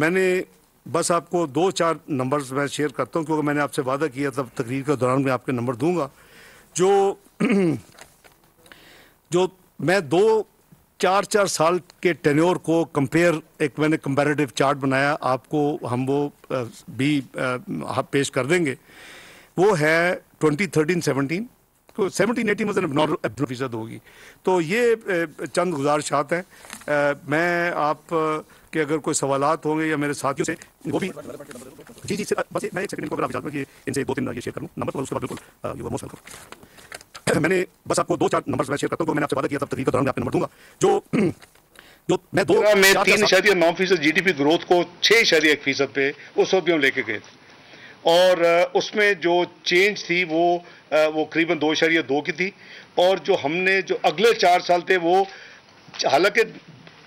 Speaker 1: मैंने बस आपको दो चार नंबर्स मैं शेयर करता हूँ क्योंकि मैंने आपसे वादा किया था तकरीर के दौरान मैं आपके नंबर दूंगा जो जो मैं दो चार चार साल के टेन्योर को कंपेयर एक मैंने कंपेरेटिव चार्ट बनाया आपको हम वो भी पेश कर देंगे वो है ट्वेंटी थर्टीन सेवनटीन तो सेवनटीन एटी मतलब फीसद होगी तो ये चंद गुजारिशात हैं मैं आप कि अगर कोई सवाल होंगे या मेरे साथियों से वो भी जी जी बस मैं एक सेकंड को अगर आप इजाजत इनसे दो तीन ये शेयर करूँ नंबर तो उसके बाद बिल्कुल यू मोस्ट वेलकम मैंने बस आपको दो चार नंबर शेयर करता हूँ मैंने आपसे वादा किया था तकरीर के दौरान आपको नंबर दूंगा जो जो मैं दो मैं तीन इशारिया नौ फीसद जी डी ग्रोथ को छः इशारिया एक फीसद पे उस वक्त भी हम लेके गए थे और उसमें जो चेंज थी वो वो करीबन दो इशारिया दो की थी और जो हमने जो अगले चार साल थे वो हालांकि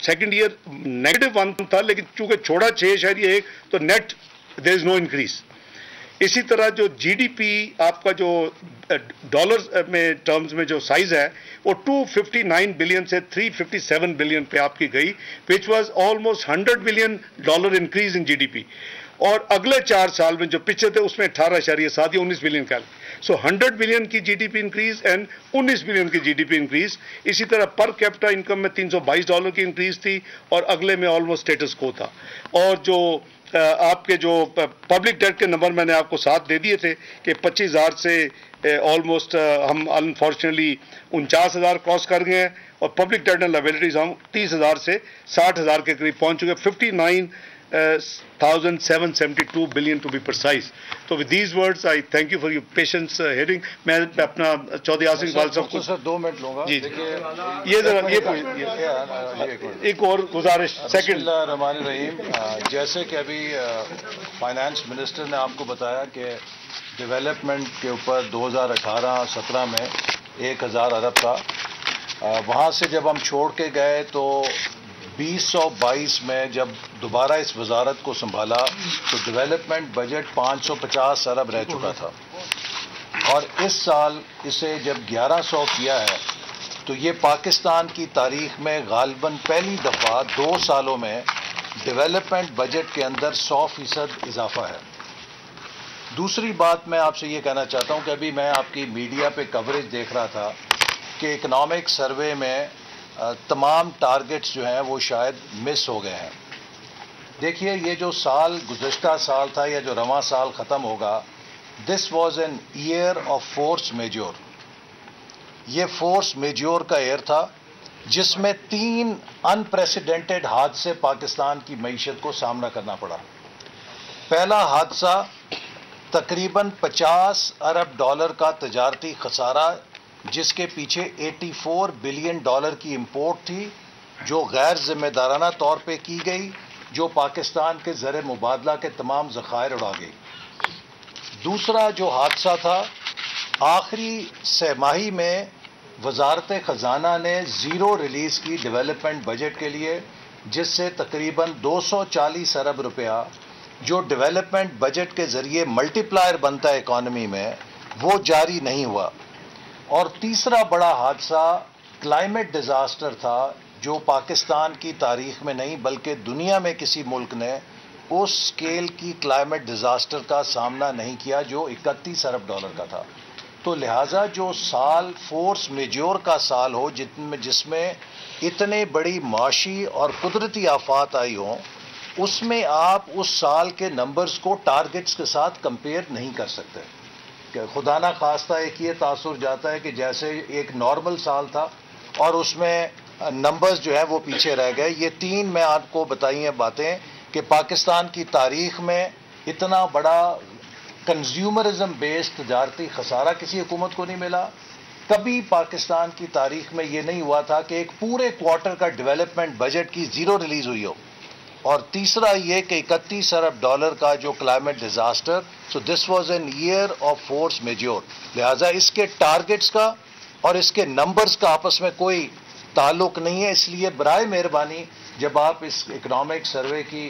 Speaker 1: सेकेंड ईयर नेगेटिव वन था लेकिन चूंकि छोड़ा छः शहरी एक तो net there is no increase इसी तरह जो जीडीपी आपका जो डॉलर में टर्म्स में जो साइज है वो 259 बिलियन से 357 बिलियन पे आपकी गई which was almost 100 billion dollar increase in GDP और अगले चार साल में जो पिछले थे उसमें अठारह इशारिया सात या उन्नीस बिलियन का सो हंड्रेड बिलियन की जीडीपी इंक्रीज एंड उन्नीस बिलियन की जीडीपी इंक्रीज इसी तरह पर कैपिटा इनकम में तीन सौ बाईस डॉलर की इंक्रीज थी और अगले में ऑलमोस्ट स्टेटस को था और जो आपके जो पब्लिक डेट के नंबर मैंने आपको साथ दे दिए थे कि पच्चीस हज़ार से ऑलमोस्ट हम अनफॉर्चुनेटली उनचास हज़ार क्रॉस कर गए हैं और पब्लिक डेट एंड लाइबिलिटीज़ हम तीस हज़ार से साठ हज़ार के करीब पहुंच चुके fifty nine 1772 billion to be precise. So with these words, I thank you for your patience uh, hearing. मैं अपना
Speaker 2: चौधरी आसिम इकबाल साहब को सर दो मिनट लूंगा जी ये जरा ये एक और गुजारिश सेकंड रहमान रहीम जैसे कि अभी फाइनेंस मिनिस्टर ने आपको बताया कि डेवलपमेंट के ऊपर 2018-17 में 1000 अरब का वहाँ से जब हम छोड़ के गए तो 2022 में जब दोबारा इस वजारत को संभाला तो डेवलपमेंट बजट 550 अरब रह चुका था और इस साल इसे जब 1100 किया है तो ये पाकिस्तान की तारीख में गालबा पहली दफ़ा दो सालों में डेवलपमेंट बजट के अंदर 100 फीसद इजाफा है दूसरी बात मैं आपसे ये कहना चाहता हूँ कि अभी मैं आपकी मीडिया पे कवरेज देख रहा था कि इकनॉमिक सर्वे में तमाम टारगेट्स जो हैं वो शायद मिस हो गए हैं देखिए ये जो साल गुजशत साल था या जो रवा साल ख़त्म होगा this was an year of force majeure ये फोर्स मेजोर का ईयर था जिसमें तीन अनप्रेसिडेंटेड हादसे पाकिस्तान की मीशत को सामना करना पड़ा पहला हादसा तकरीबन 50 अरब डॉलर का तजारती खसारा जिसके पीछे 84 बिलियन डॉलर की इंपोर्ट थी जो गैर जिम्मेदाराना तौर पे की गई जो पाकिस्तान के ज़र मुबादला के तमाम ज़खायर उड़ा गई दूसरा जो हादसा था आखिरी सहमाही में वजारत ख़जाना ने ज़ीरो रिलीज़ की डेवलपमेंट बजट के लिए जिससे तकरीबन 240 अरब रुपया जो डेवलपमेंट बजट के ज़रिए मल्टीप्लायर बनता है इकॉनमी में वो जारी नहीं हुआ और तीसरा बड़ा हादसा क्लाइमेट डिज़ास्टर था जो पाकिस्तान की तारीख में नहीं बल्कि दुनिया में किसी मुल्क ने उस स्केल की क्लाइमेट डिज़ास्टर का सामना नहीं किया जो इकतीस अरब डॉलर का था तो लिहाजा जो साल फोर्स मेजोर का साल हो जितने जिसमें इतने बड़ी माशी और कुदरती आफात आई हों उसमें आप उस साल के नंबर्स को टारगेट्स के साथ कंपेयर नहीं कर सकते खुदा ना खास्ता एक ये तासर जाता है कि जैसे एक नॉर्मल साल था और उसमें नंबर्स जो है वो पीछे रह गए ये तीन मैं आपको बताई हैं बातें कि पाकिस्तान की तारीख में इतना बड़ा कंज्यूमरिज्म बेस्ड तजारती खसारा किसी हुकूमत को नहीं मिला कभी पाकिस्तान की तारीख में ये नहीं हुआ था कि एक पूरे क्वार्टर का डेवलपमेंट बजट की ज़ीरो रिलीज़ हुई हो और तीसरा ये कि इकतीस अरब डॉलर का जो climate disaster so this was an year of force majeure लिहाजा इसके टारगेट्स का और इसके नंबर्स का आपस में कोई ताल्लुक नहीं है इसलिए बरए मेहरबानी जब आप इस इकनॉमिक सर्वे की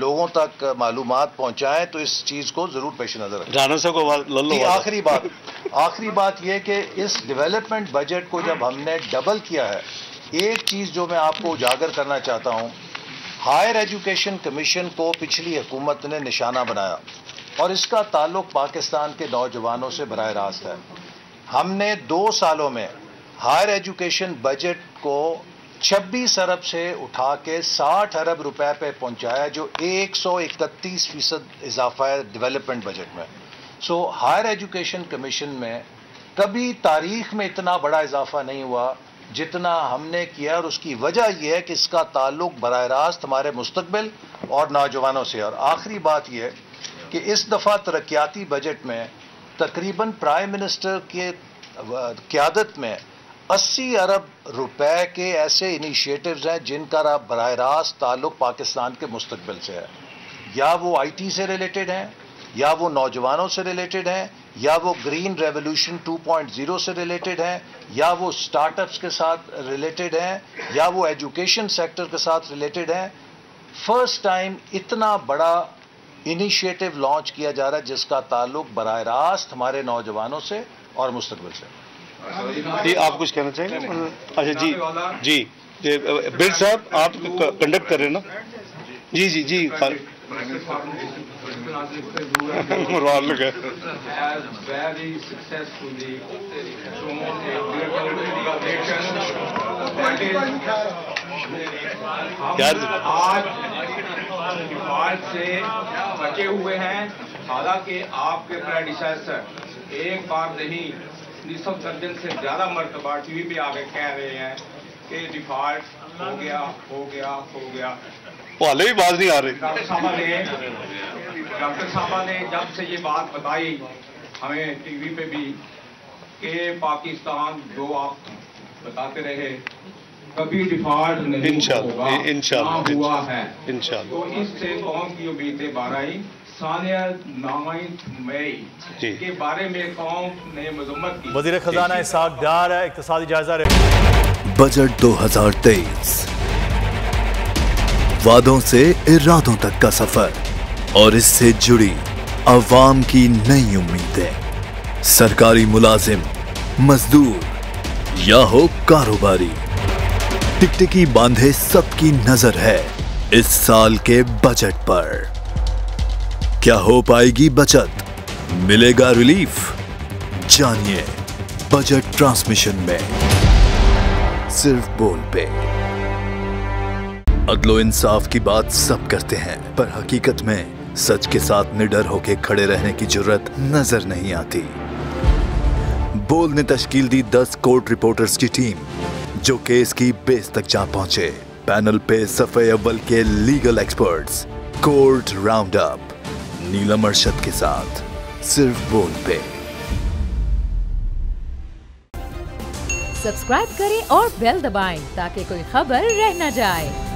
Speaker 2: लोगों तक मालूम पहुँचाएँ तो इस चीज़ को ज़रूर पेश नज़र आखिरी बात आखिरी बात यह कि इस डिवेलपमेंट बजट को जब हमने डबल किया है एक चीज़ जो मैं आपको उजागर करना चाहता हूँ हायर एजुकेशन कमीशन को पिछली हुकूमत ने निशाना बनाया और इसका ताल्लुक पाकिस्तान के नौजवानों से बरह रास्त है हमने दो सालों में हायर एजुकेशन बजट को 26 अरब से उठा के 60 अरब रुपए पे पहुंचाया जो 131 फीसद इजाफा है डेवलपमेंट बजट में सो हायर एजुकेशन कमीशन में कभी तारीख में इतना बड़ा इजाफा नहीं हुआ जितना हमने किया और उसकी वजह यह है कि इसका ताल्लुक बर रास्त हमारे मुस्तबिल और नौजवानों से और आखिरी बात यह है कि इस दफ़ा तरक्याती बजट में तकरीबन प्राइम मिनिस्टर के क्यादत में 80 अरब रुपए के ऐसे इनिशिएटिव्स हैं जिनका बर रास्त ताल्लुक पाकिस्तान के मुस्तबिल से है या वो आई टी से रिलेटेड हैं या वो नौजवानों से रिलेटेड हैं या वो ग्रीन रेवोल्यूशन 2.0 से रिलेटेड हैं या वो स्टार्टअप्स के साथ रिलेटेड हैं या वो एजुकेशन सेक्टर के साथ रिलेटेड हैं फर्स्ट टाइम इतना बड़ा इनिशिएटिव लॉन्च किया जा रहा है जिसका ताल्लुक बर रास्त हमारे नौजवानों से और मुस्तबिल से
Speaker 1: आप कुछ कहना चाहिए अच्छा जी जी बिल साहब आप कंडक्ट कर रहे हैं ना जी जी जी तो- आज
Speaker 2: डिफॉल्ट से बचे हुए हैं हालांकि आपके प्रेडिसेसर एक बार नहीं निसफ
Speaker 1: दर्जन से ज़्यादा मरतबा टीवी पे आगे कह रहे हैं कि डिफॉल्ट हो गया हो गया हो गया वो हाले भी बाज नहीं आ रही डॉक्टर साहब ने डॉक्टर साहब ने जब से ये बात बताई हमें टीवी पे भी के पाकिस्तान जो आप बताते रहे कभी डिफॉल्ट नहीं होगा इंशाल्लाह हुआ है इंशाल्लाह तो इससे कौन की उम्मीद है बाराई
Speaker 2: बारे में कौम ने वजीर खजाना इसाक डार इकतदी जायजा बजट 2023 वादों से इरादों तक का सफर और इससे जुड़ी आवाम की नई उम्मीदें सरकारी मुलाजिम मजदूर या हो कारोबारी टिकटिकी बांधे सबकी नजर है इस साल के बजट पर क्या हो पाएगी बचत मिलेगा रिलीफ जानिए बजट ट्रांसमिशन में सिर्फ बोल पे अदलो इंसाफ की बात सब करते हैं पर हकीकत में सच के साथ निडर होके खड़े रहने की जरूरत नजर नहीं आती बोल ने तश्कील दी दस कोर्ट रिपोर्टर्स की टीम जो केस की बेस तक जा पहुंचे पैनल पे सफे अव्वल के legal experts court round up Neelam Arshad के साथ सिर्फ बोल पे सब्सक्राइब करें और बेल दबाएं ताकि कोई खबर रह न जाए